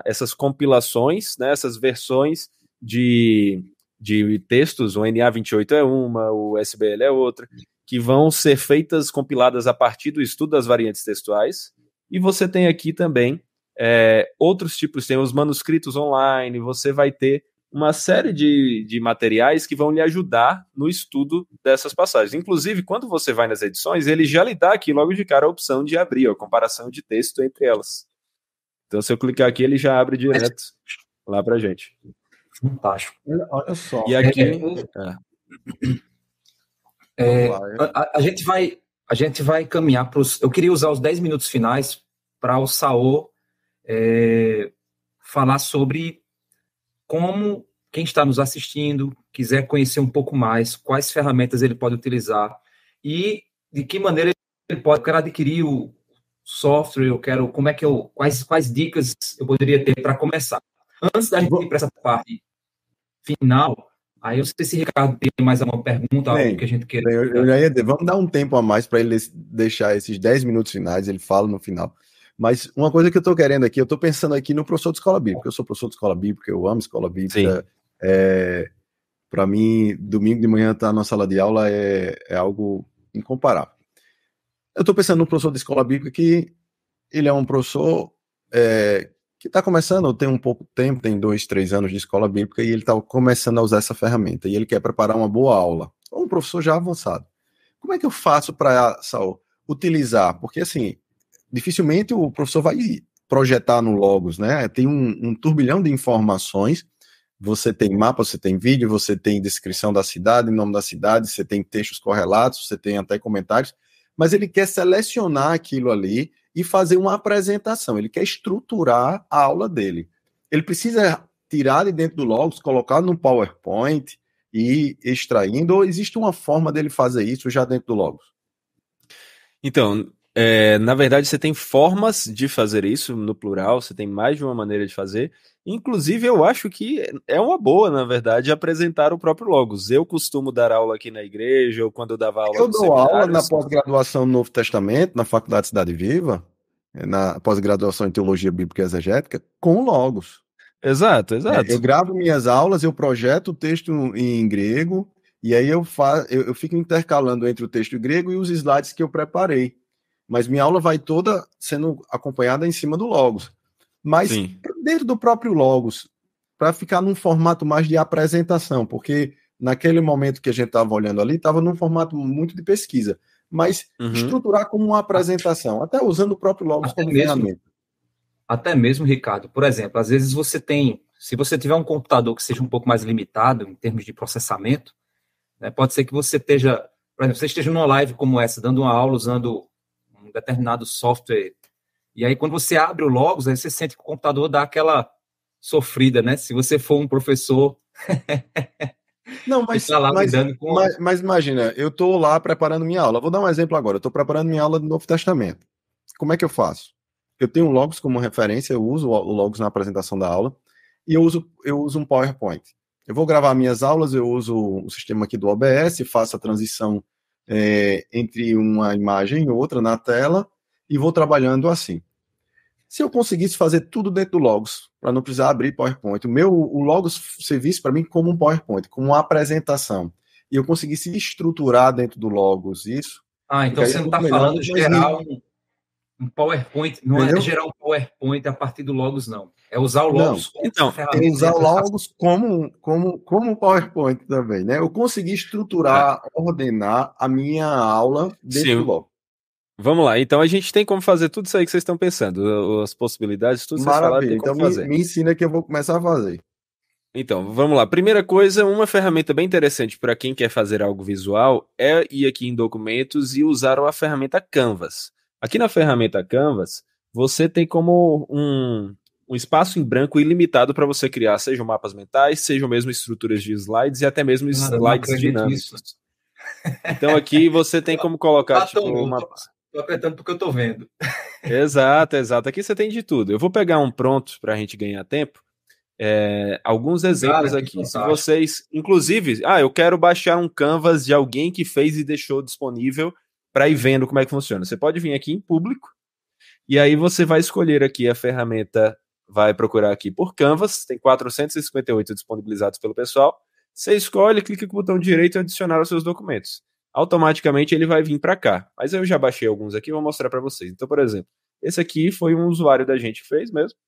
essas compilações, né, essas versões de, de textos, o NA28 é uma, o SBL é outra, que vão ser feitas, compiladas a partir do estudo das variantes textuais. E você tem aqui também é, outros tipos, tem os manuscritos online, você vai ter uma série de, de materiais que vão lhe ajudar no estudo dessas passagens. Inclusive, quando você vai nas edições, ele já lhe dá aqui logo de cara a opção de abrir, a comparação de texto entre elas. Então, se eu clicar aqui, ele já abre direto lá para gente. Fantástico. Olha só. E aqui. É, é, é, é a, a, gente vai, a gente vai caminhar para os. Eu queria usar os 10 minutos finais para o Saô é, falar sobre como quem está nos assistindo quiser conhecer um pouco mais, quais ferramentas ele pode utilizar e de que maneira ele pode quero adquirir o software, eu quero, como é que eu, quais, quais dicas eu poderia ter para começar. Antes da gente ir para essa parte final, Aí eu não sei se Ricardo tem mais alguma pergunta, bem, algo que a gente queira. Bem, eu, eu, já ia vamos dar um tempo a mais para ele deixar esses 10 minutos finais, ele fala no final. Mas uma coisa que eu estou querendo aqui, eu estou pensando aqui no professor de escola bíblica. Eu sou professor de escola bíblica, eu amo escola bíblica. É, Para mim, domingo de manhã estar tá na sala de aula é, é algo incomparável. Eu estou pensando no professor de escola bíblica que ele é um professor é, que está começando, tem um pouco tempo, tem dois, três anos de escola bíblica, e ele está começando a usar essa ferramenta, e ele quer preparar uma boa aula. Ou um professor já avançado. Como é que eu faço para, utilizar? Porque, assim, dificilmente o professor vai projetar no Logos, né? Tem um, um turbilhão de informações. Você tem mapa, você tem vídeo, você tem descrição da cidade, nome da cidade, você tem textos correlatos, você tem até comentários, mas ele quer selecionar aquilo ali e fazer uma apresentação, ele quer estruturar a aula dele. Ele precisa tirar de dentro do Logos, colocar no PowerPoint e extraindo, ou existe uma forma dele fazer isso já dentro do Logos? Então, é, na verdade, você tem formas de fazer isso no plural, você tem mais de uma maneira de fazer. Inclusive, eu acho que é uma boa, na verdade, apresentar o próprio Logos. Eu costumo dar aula aqui na igreja, ou quando eu dava aula. Eu dou aula na pós-graduação no Novo Testamento, na Faculdade Cidade Viva, eh, na pós-graduação em Teologia Bíblica e Exegética, com Logos. Exato, é, exato. É, eu gravo minhas aulas, eu projeto o texto em grego, e aí eu, fa eu, eu fico intercalando entre o texto grego e os slides que eu preparei. Mas minha aula vai toda sendo acompanhada em cima do Logos. Mas Sim. dentro do próprio Logos, para ficar num formato mais de apresentação, porque naquele momento que a gente estava olhando ali, estava num formato muito de pesquisa. Mas uhum. estruturar como uma apresentação, até usando o próprio Logos até como mesmo, ferramenta. Até mesmo, Ricardo, por exemplo, às vezes você tem, se você tiver um computador que seja um pouco mais limitado em termos de processamento, né, pode ser que você esteja, por exemplo, você esteja numa live como essa, dando uma aula usando determinado software. E aí, quando você abre o Logos, aí você sente que o computador dá aquela sofrida, né? Se você for um professor. Não, mas, tá lá mas, com... mas, mas imagina, eu estou lá preparando minha aula. Vou dar um exemplo agora. Eu estou preparando minha aula do Novo Testamento. Como é que eu faço? Eu tenho o Logos como referência, eu uso o Logos na apresentação da aula, e eu uso, eu uso um PowerPoint. Eu vou gravar minhas aulas, eu uso o sistema aqui do OBS, faço a transição é, entre uma imagem e outra na tela e vou trabalhando assim. Se eu conseguisse fazer tudo dentro do Logos, para não precisar abrir PowerPoint, o meu o Logos serviço para mim como um PowerPoint, como uma apresentação, e eu conseguisse estruturar dentro do Logos isso. Ah, então você não está é falando geral um PowerPoint, não é gerar um PowerPoint a partir do Logos, não. É usar o Logos como então, ferramenta. É usar o Logos como, como, como PowerPoint também, né? Eu consegui estruturar, é. ordenar a minha aula dentro Sim. do Logos. Vamos lá, então a gente tem como fazer tudo isso aí que vocês estão pensando, as possibilidades, tudo isso Falaram, então me, me ensina que eu vou começar a fazer. Então, vamos lá. Primeira coisa, uma ferramenta bem interessante para quem quer fazer algo visual é ir aqui em documentos e usar a ferramenta Canvas. Aqui na ferramenta Canvas, você tem como um, um espaço em branco ilimitado para você criar, sejam mapas mentais, sejam mesmo estruturas de slides e até mesmo slides dinâmicos. Isso. Então aqui você tem como colocar ah, tipo, uma. Estou apertando porque eu estou vendo. Exato, exato. Aqui você tem de tudo. Eu vou pegar um pronto para a gente ganhar tempo. É, alguns exemplos Cara, aqui. Se vocês, inclusive, ah, eu quero baixar um canvas de alguém que fez e deixou disponível para ir vendo como é que funciona. Você pode vir aqui em público, e aí você vai escolher aqui a ferramenta, vai procurar aqui por Canvas, tem 458 disponibilizados pelo pessoal. Você escolhe, clica com o botão direito e adicionar os seus documentos. Automaticamente ele vai vir para cá. Mas eu já baixei alguns aqui, vou mostrar para vocês. Então, por exemplo, esse aqui foi um usuário da gente que fez mesmo.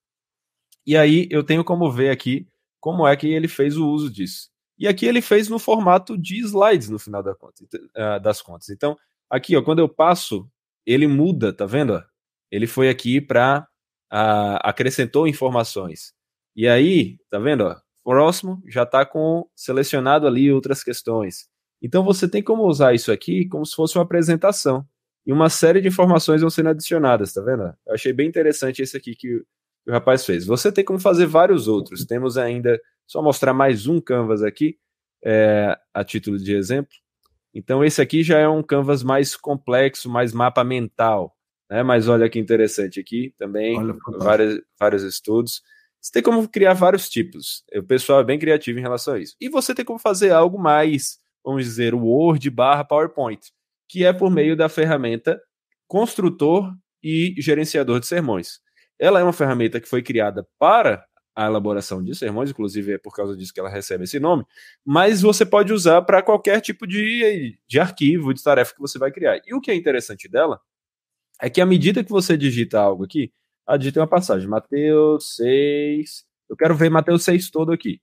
E aí eu tenho como ver aqui como é que ele fez o uso disso. E aqui ele fez no formato de slides, no final da conta, ah, das contas. Então, Aqui, ó, quando eu passo, ele muda, tá vendo? Ele foi aqui para acrescentou informações. E aí, tá vendo? próximo já está com selecionado ali outras questões. Então você tem como usar isso aqui como se fosse uma apresentação. E uma série de informações vão sendo adicionadas, tá vendo? Eu achei bem interessante esse aqui que o rapaz fez. Você tem como fazer vários outros. Temos ainda, só mostrar mais um canvas aqui, é, a título de exemplo. Então esse aqui já é um canvas mais complexo, mais mapa mental, né? Mas olha que interessante aqui também, olha, várias, vários estudos. Você tem como criar vários tipos. O pessoal é bem criativo em relação a isso. E você tem como fazer algo mais, vamos dizer, Word barra PowerPoint, que é por meio da ferramenta construtor e gerenciador de sermões. Ela é uma ferramenta que foi criada para a elaboração de sermões, inclusive é por causa disso que ela recebe esse nome, mas você pode usar para qualquer tipo de, de arquivo, de tarefa que você vai criar. E o que é interessante dela é que à medida que você digita algo aqui, a digita é uma passagem, Mateus 6, eu quero ver Mateus 6 todo aqui.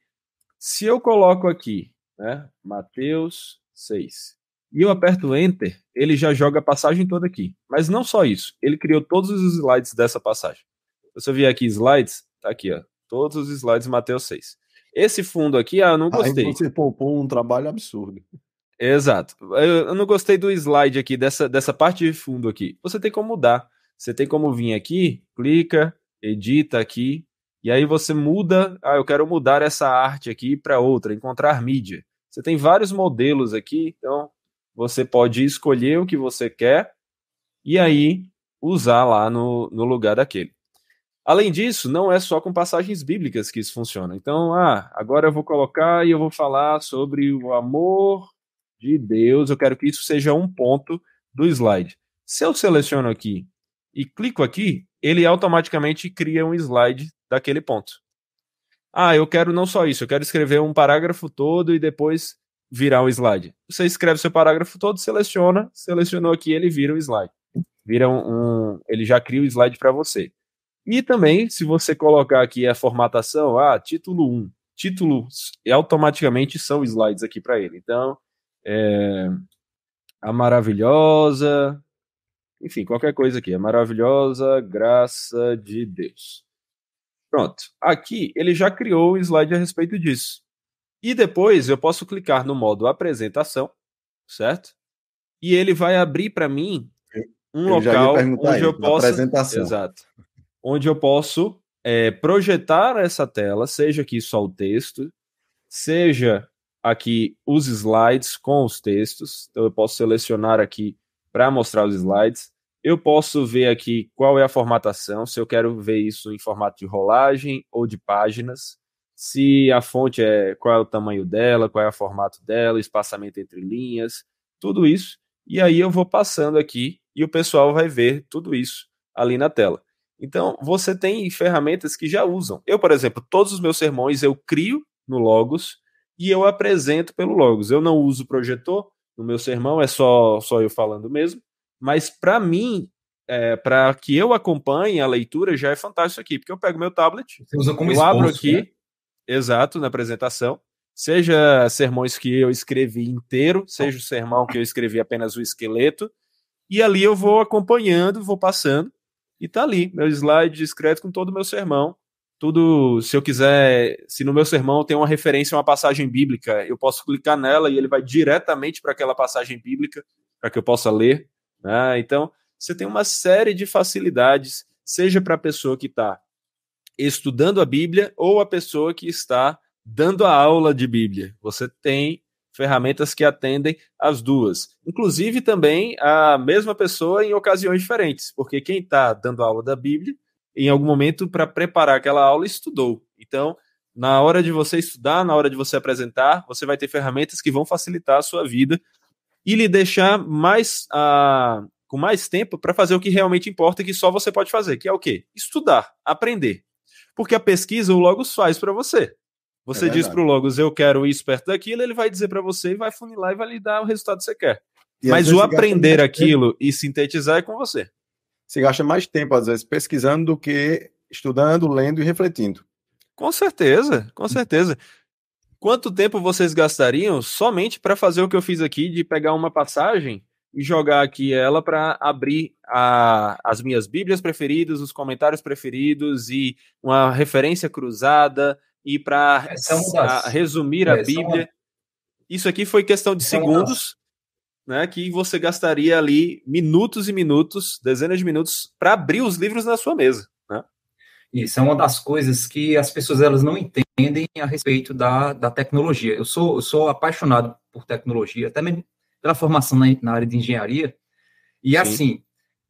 Se eu coloco aqui, né, Mateus 6, e eu aperto Enter, ele já joga a passagem toda aqui. Mas não só isso, ele criou todos os slides dessa passagem. Se eu vier aqui slides, tá aqui, ó, Todos os slides Mateus 6. Esse fundo aqui, ah, eu não gostei. Aí você poupou um trabalho absurdo. Exato. Eu, não gostei do slide aqui, dessa, dessa parte de fundo aqui. Você tem como mudar. Você tem como vir aqui, clica, edita aqui, e aí você muda. Ah, eu quero mudar essa arte aqui para outra, encontrar mídia. Você tem vários modelos aqui, então você pode escolher o que você quer e aí usar lá no, no lugar daquele. Além disso, não é só com passagens bíblicas que isso funciona. Então, ah, agora eu vou colocar e eu vou falar sobre o amor de Deus. Eu quero que isso seja um ponto do slide. Se eu seleciono aqui e clico aqui, ele automaticamente cria um slide daquele ponto. Ah, eu quero não só isso, eu quero escrever um parágrafo todo e depois virar um slide. Você escreve seu parágrafo todo, seleciona, selecionou aqui, ele vira um slide. Vira um, um ele já cria o um slide para você. E também, se você colocar aqui a formatação, ah, título 1, títulos automaticamente são slides aqui para ele. Então, é, a maravilhosa, enfim, qualquer coisa aqui, a maravilhosa graça de Deus. Pronto. Aqui ele já criou um slide a respeito disso. E depois eu posso clicar no modo apresentação, certo? E ele vai abrir para mim um local onde eu posso. Apresentação. Exato onde eu posso é, projetar essa tela, seja aqui só o texto, seja aqui os slides com os textos. Então eu posso selecionar aqui para mostrar os slides. Eu posso ver aqui qual é a formatação, se eu quero ver isso em formato de rolagem ou de páginas, se a fonte é qual é o tamanho dela, qual é o formato dela, espaçamento entre linhas, tudo isso. E aí eu vou passando aqui e o pessoal vai ver tudo isso ali na tela. Então, você tem ferramentas que já usam. Eu, por exemplo, todos os meus sermões eu crio no Logos e eu apresento pelo Logos. Eu não uso projetor no meu sermão, é só, só eu falando mesmo. Mas, para mim, é, para que eu acompanhe a leitura, já é fantástico isso aqui, porque eu pego meu tablet, eu abro aqui, né? exato, na apresentação, seja sermões que eu escrevi inteiro, seja o sermão que eu escrevi apenas o esqueleto, e ali eu vou acompanhando, vou passando e tá ali, meu slide escrito com todo o meu sermão. Tudo, se eu quiser, se no meu sermão tem uma referência a uma passagem bíblica, eu posso clicar nela e ele vai diretamente para aquela passagem bíblica, para que eu possa ler. Né? Então, você tem uma série de facilidades, seja para a pessoa que está estudando a Bíblia ou a pessoa que está dando a aula de Bíblia. Você tem ferramentas que atendem as duas. Inclusive também a mesma pessoa em ocasiões diferentes, porque quem está dando aula da Bíblia, em algum momento, para preparar aquela aula, estudou. Então, na hora de você estudar, na hora de você apresentar, você vai ter ferramentas que vão facilitar a sua vida e lhe deixar mais ah, com mais tempo para fazer o que realmente importa e que só você pode fazer, que é o quê? Estudar, aprender. Porque a pesquisa o Logos faz para você. Você é diz para o Logos, eu quero isso perto daquilo, ele vai dizer para você e vai funilar e vai lhe dar o resultado que você quer. E Mas o aprender aquilo tempo. e sintetizar é com você. Você gasta mais tempo, às vezes, pesquisando do que estudando, lendo e refletindo. Com certeza, com certeza. Quanto tempo vocês gastariam somente para fazer o que eu fiz aqui, de pegar uma passagem e jogar aqui ela para abrir a, as minhas bíblias preferidas, os comentários preferidos e uma referência cruzada e para é resumir a é Bíblia. Isso aqui foi questão de é segundos, né, que você gastaria ali minutos e minutos, dezenas de minutos, para abrir os livros na sua mesa. Né? Isso é uma das coisas que as pessoas elas não entendem a respeito da, da tecnologia. Eu sou, eu sou apaixonado por tecnologia, até mesmo pela formação na, na área de engenharia. E Sim. assim,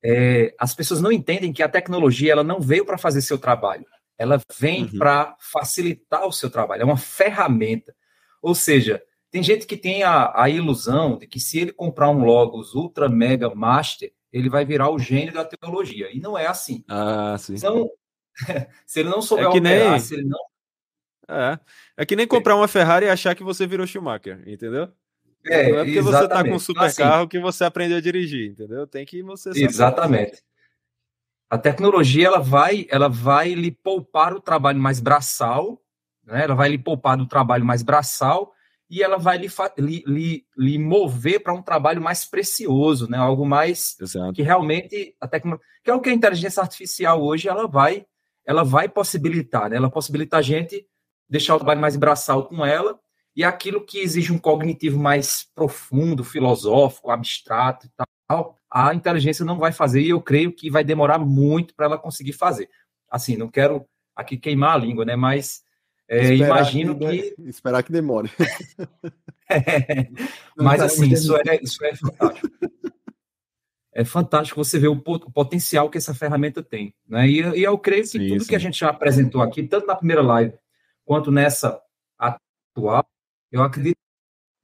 é, as pessoas não entendem que a tecnologia ela não veio para fazer seu trabalho. Ela vem uhum. para facilitar o seu trabalho, é uma ferramenta. Ou seja, tem gente que tem a, a, ilusão de que se ele comprar um Logos Ultra Mega Master, ele vai virar o gênio da tecnologia E não é assim. Ah, sim. Então, se ele não souber é que operar, nem... se ele não. É. é que nem comprar uma Ferrari e achar que você virou Schumacher, entendeu? É, não é porque exatamente. você está com um então, assim super carro que você aprendeu a dirigir, entendeu? Tem que você. Exatamente a tecnologia ela vai, ela vai lhe poupar o trabalho mais braçal, né? ela vai lhe poupar do trabalho mais braçal e ela vai lhe, lhe, lhe, lhe mover para um trabalho mais precioso, né? Algo mais Exato. que realmente a tecnologia, que é o que a inteligência artificial hoje ela vai, ela vai possibilitar, né? Ela possibilita a gente deixar o trabalho mais braçal com ela e aquilo que exige um cognitivo mais profundo, filosófico, abstrato e tal, a inteligência não vai fazer e eu creio que vai demorar muito para ela conseguir fazer. Assim, não quero aqui queimar a língua, né? Mas é, imagino que, que, Esperar que demore. é, mas tá assim, isso é, isso é fantástico. é fantástico você ver o, potencial que essa ferramenta tem. Né? E, e eu creio que sim, tudo sim. que a gente já apresentou aqui, tanto na primeira live quanto nessa atual, eu acredito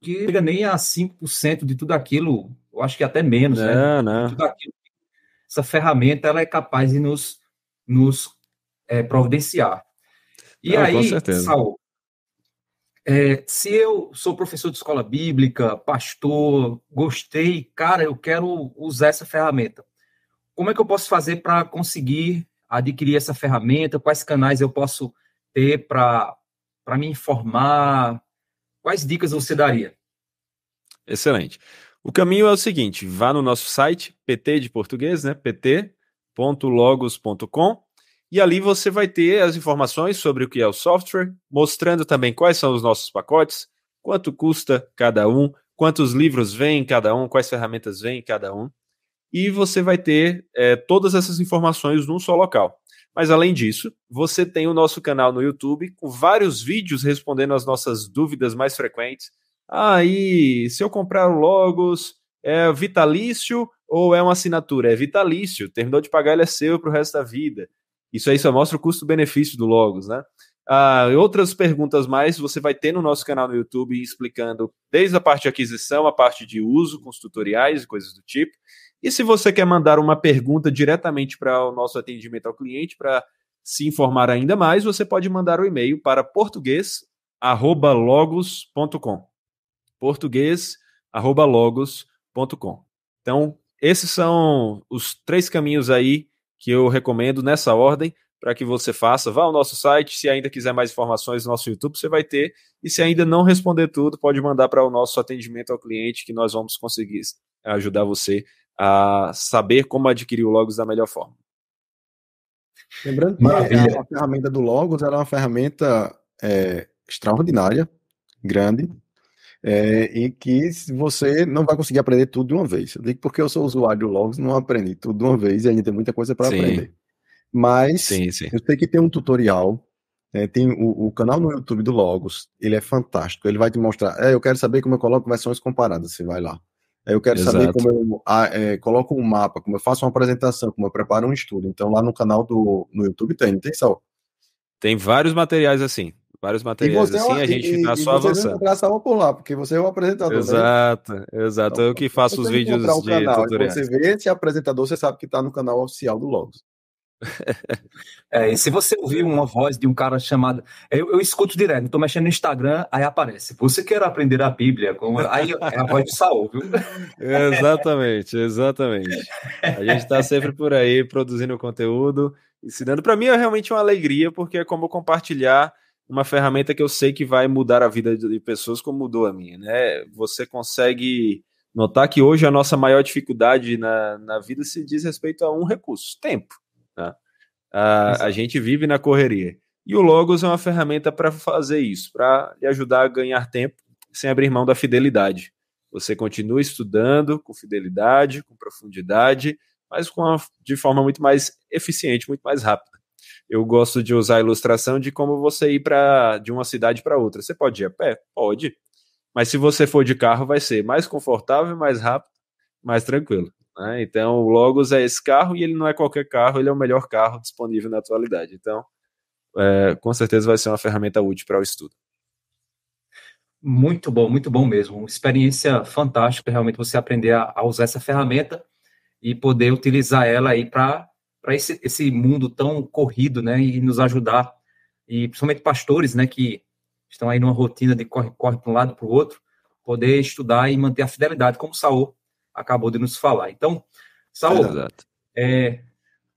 que nem a 5% de tudo aquilo eu acho que até menos, não, né? Não. essa ferramenta ela é capaz de nos, nos é, providenciar. E não, aí, Saul, é, se eu sou professor de escola bíblica, pastor, gostei, cara, eu quero usar essa ferramenta. Como é que eu posso fazer para conseguir adquirir essa ferramenta? Quais canais eu posso ter para me informar? Quais dicas você daria? Excelente. O caminho é o seguinte: vá no nosso site, PT de português, né? pt.logos.com, e ali você vai ter as informações sobre o que é o software, mostrando também quais são os nossos pacotes, quanto custa cada um, quantos livros vem em cada um, quais ferramentas vem em cada um. E você vai ter é, todas essas informações num só local. Mas além disso, você tem o nosso canal no YouTube com vários vídeos respondendo às nossas dúvidas mais frequentes Aí, se eu comprar o Logos, é vitalício ou é uma assinatura? É vitalício, terminou de pagar, ele é seu para o resto da vida. Isso aí só mostra o custo-benefício do Logos, né? Ah, outras perguntas mais você vai ter no nosso canal no YouTube explicando desde a parte de aquisição, a parte de uso, com os tutoriais e coisas do tipo. E se você quer mandar uma pergunta diretamente para o nosso atendimento ao cliente, para se informar ainda mais, você pode mandar o um e-mail para português.logos.com português@logos.com. Então, esses são os três caminhos aí que eu recomendo nessa ordem para que você faça. Vá ao nosso site, se ainda quiser mais informações no nosso YouTube, você vai ter. E se ainda não responder tudo, pode mandar para o nosso atendimento ao cliente que nós vamos conseguir ajudar você a saber como adquirir o Logos da melhor forma. Lembrando que a ferramenta do Logos é uma ferramenta é, extraordinária, grande, é, em que você não vai conseguir aprender tudo de uma vez. Eu digo porque eu sou usuário do Logs, não aprendi tudo de uma vez e ainda tem muita coisa para aprender. Mas sim, sim. eu sei que tem um tutorial é, tem o, o, canal no YouTube do Logos, ele é fantástico. Ele vai te mostrar. É, eu quero saber como eu coloco versões comparadas. Você vai lá. É, eu quero Exato. saber como eu a, é, coloco um mapa, como eu faço uma apresentação, como eu preparo um estudo. Então lá no canal do no YouTube tem, tem sal. Tem vários materiais assim vários materiais assim, é, a gente está só e você é assim, tá avançando. Graça por lá, porque você é o apresentador. Né? Exato, né? exato. Então, eu que faço os vídeos um de canal, tutoriais. Você vê esse apresentador, você sabe que está no canal oficial do Logos. é, e se você ouvir uma voz de um cara chamado. Eu, eu escuto direto, estou mexendo no Instagram, aí aparece. Você quer aprender a Bíblia? Como... Aí é a voz de Saul, viu? exatamente, exatamente. A gente está sempre por aí produzindo conteúdo, ensinando. Para mim é realmente uma alegria, porque é como compartilhar uma ferramenta que eu sei que vai mudar a vida de pessoas como mudou a minha, né? Você consegue notar que hoje a nossa maior dificuldade na, na vida se diz respeito a um recurso, tempo. Né? A, a gente vive na correria. E o Logos é uma ferramenta para fazer isso, para lhe ajudar a ganhar tempo sem abrir mão da fidelidade. Você continua estudando com fidelidade, com profundidade, mas com de forma muito mais eficiente, muito mais rápida eu gosto de usar a ilustração de como você ir para de uma cidade para outra. Você pode ir a pé? Pode. Mas se você for de carro, vai ser mais confortável, mais rápido, mais tranquilo. Né? Então, o Logos é esse carro e ele não é qualquer carro, ele é o melhor carro disponível na atualidade. Então, é, com certeza vai ser uma ferramenta útil para o estudo. Muito bom, muito bom mesmo. Uma experiência fantástica, realmente, você aprender a, a usar essa ferramenta e poder utilizar ela aí para para esse, esse mundo tão corrido, né, e nos ajudar, e principalmente pastores, né, que estão aí numa rotina de corre, corre para um lado para o outro, poder estudar e manter a fidelidade, como Saul acabou de nos falar. Então, Saul, é,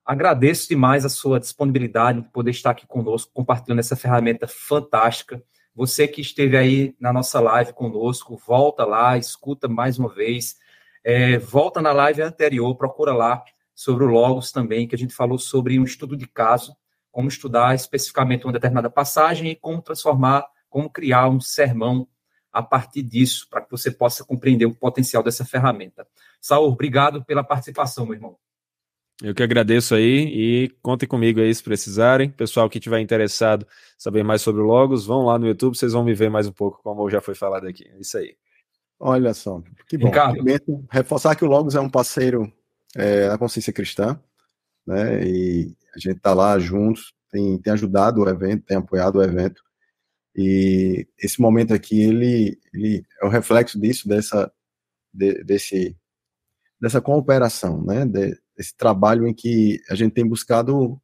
agradeço demais a sua disponibilidade de poder estar aqui conosco, compartilhando essa ferramenta fantástica. Você que esteve aí na nossa live conosco, volta lá, escuta mais uma vez. É, volta na live anterior, procura lá sobre o Logos também, que a gente falou sobre um estudo de caso, como estudar especificamente uma determinada passagem e como transformar, como criar um sermão a partir disso, para que você possa compreender o potencial dessa ferramenta. Saul, obrigado pela participação, meu irmão. Eu que agradeço aí e contem comigo aí se precisarem. Pessoal que tiver interessado saber mais sobre o Logos, vão lá no YouTube, vocês vão me ver mais um pouco, como já foi falado aqui. É isso aí. Olha só, que bom. Ricardo. Reforçar que o Logos é um parceiro é, na consciência cristã, né? E a gente está lá juntos, tem, tem ajudado o evento, tem apoiado o evento. E esse momento aqui, ele, ele é o reflexo disso, dessa, de, desse, dessa cooperação, né? De, desse trabalho em que a gente tem buscado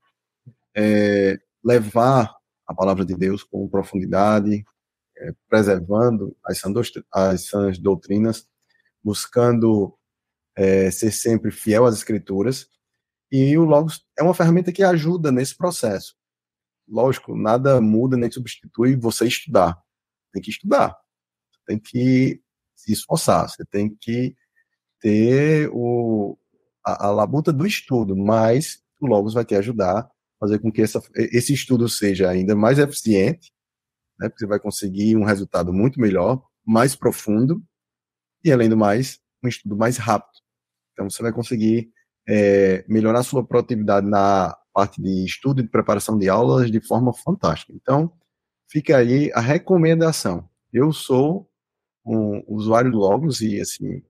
é, levar a palavra de Deus com profundidade, é, preservando as as sãs doutrinas, buscando é, ser sempre fiel às escrituras. E o Logos é uma ferramenta que ajuda nesse processo. Lógico, nada muda nem substitui você estudar. Tem que estudar. Tem que se esforçar. Você tem que ter o, a, a labuta do estudo, mas o Logos vai te ajudar a fazer com que essa, esse estudo seja ainda mais eficiente, né, porque você vai conseguir um resultado muito melhor, mais profundo e, além do mais, um estudo mais rápido. Então, você vai conseguir é, melhorar sua produtividade na parte de estudo e de preparação de aulas de forma fantástica. Então, fica aí a recomendação. Eu sou um usuário do Logos e, assim,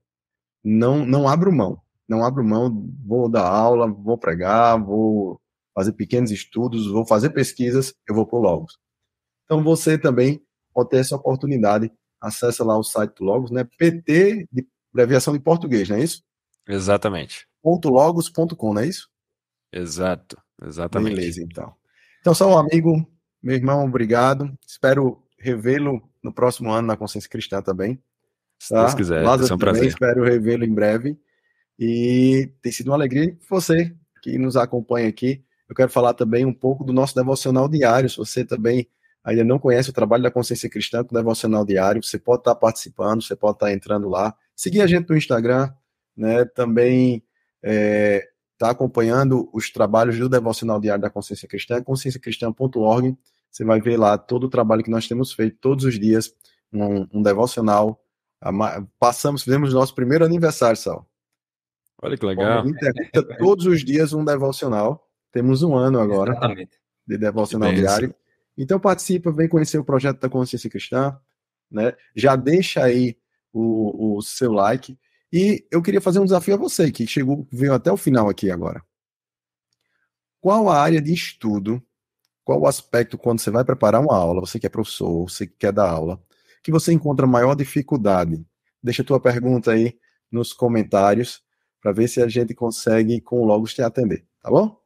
não, não abro mão. Não abro mão, vou dar aula, vou pregar, vou fazer pequenos estudos, vou fazer pesquisas, eu vou pro Logos. Então, você também pode ter essa oportunidade. Acesse lá o site do Logos, né? PT, de abreviação de português, não é isso? Exatamente. .logos.com, não é isso? Exato, exatamente. Beleza, então. Então, só um amigo, meu irmão, obrigado. Espero revê-lo no próximo ano na Consciência Cristã também. Se tá? Deus quiser, Lázaro é um prazer. espero revê-lo em breve. E tem sido uma alegria você que nos acompanha aqui. Eu quero falar também um pouco do nosso devocional diário. Se você também ainda não conhece o trabalho da Consciência Cristã com o devocional diário, você pode estar participando, você pode estar entrando lá. Seguir a gente no Instagram, né, também está é, tá acompanhando os trabalhos do Devocional Diário da Consciência Cristã, é conscienciacristã.org. Você vai ver lá todo o trabalho que nós temos feito todos os dias, um, um devocional. Passamos, fizemos nosso primeiro aniversário, Sal. Olha que legal. Bom, todos os dias um devocional. Temos um ano agora Exatamente. de devocional diário. Então participa, vem conhecer o projeto da Consciência Cristã, né? Já deixa aí o, o seu like. E eu queria fazer um desafio a você, que chegou, veio até o final aqui agora. Qual a área de estudo, qual o aspecto quando você vai preparar uma aula, você que é professor, você que quer dar aula, que você encontra maior dificuldade? Deixa a tua pergunta aí nos comentários para ver se a gente consegue com logos te atender, tá bom?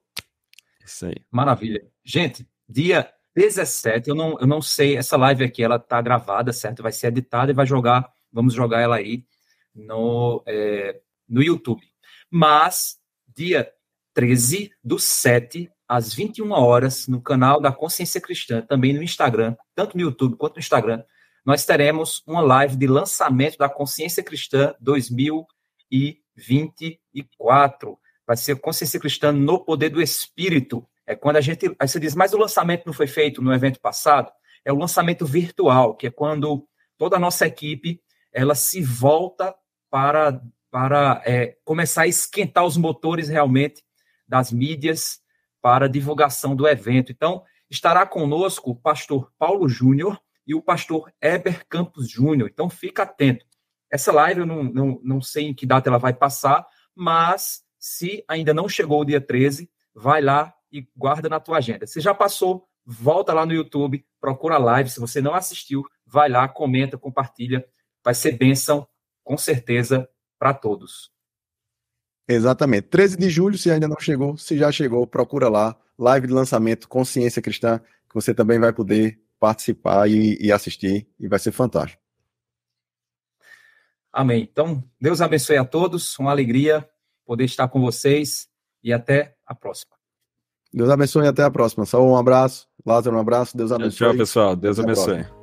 Isso aí. Maravilha. Gente, dia 17, eu não, eu não sei, essa live aqui ela tá gravada, certo? Vai ser editada e vai jogar, vamos jogar ela aí no, é, no YouTube. Mas, dia 13 do 7 às 21 horas, no canal da Consciência Cristã, também no Instagram, tanto no YouTube quanto no Instagram, nós teremos uma live de lançamento da Consciência Cristã 2024. Vai ser Consciência Cristã no Poder do Espírito. É quando a gente. Aí você diz, mas o lançamento não foi feito no evento passado? É o lançamento virtual, que é quando toda a nossa equipe ela se volta para, para é, começar a esquentar os motores realmente das mídias para divulgação do evento. Então, estará conosco o pastor Paulo Júnior e o pastor Eber Campos Júnior. Então, fica atento. Essa live eu não, não, não sei em que data ela vai passar, mas se ainda não chegou o dia 13, vai lá e guarda na tua agenda. Se já passou, volta lá no YouTube, procura a live. Se você não assistiu, vai lá, comenta, compartilha vai ser bênção, com certeza, para todos. Exatamente. 13 de julho, se ainda não chegou, se já chegou, procura lá. Live de lançamento Consciência Cristã, que você também vai poder participar e, e assistir, e vai ser fantástico. Amém. Então, Deus abençoe a todos. Uma alegria poder estar com vocês e até a próxima. Deus abençoe e até a próxima. Só um abraço. Lázaro, um abraço. Deus abençoe. Tchau, pessoal. Deus até abençoe.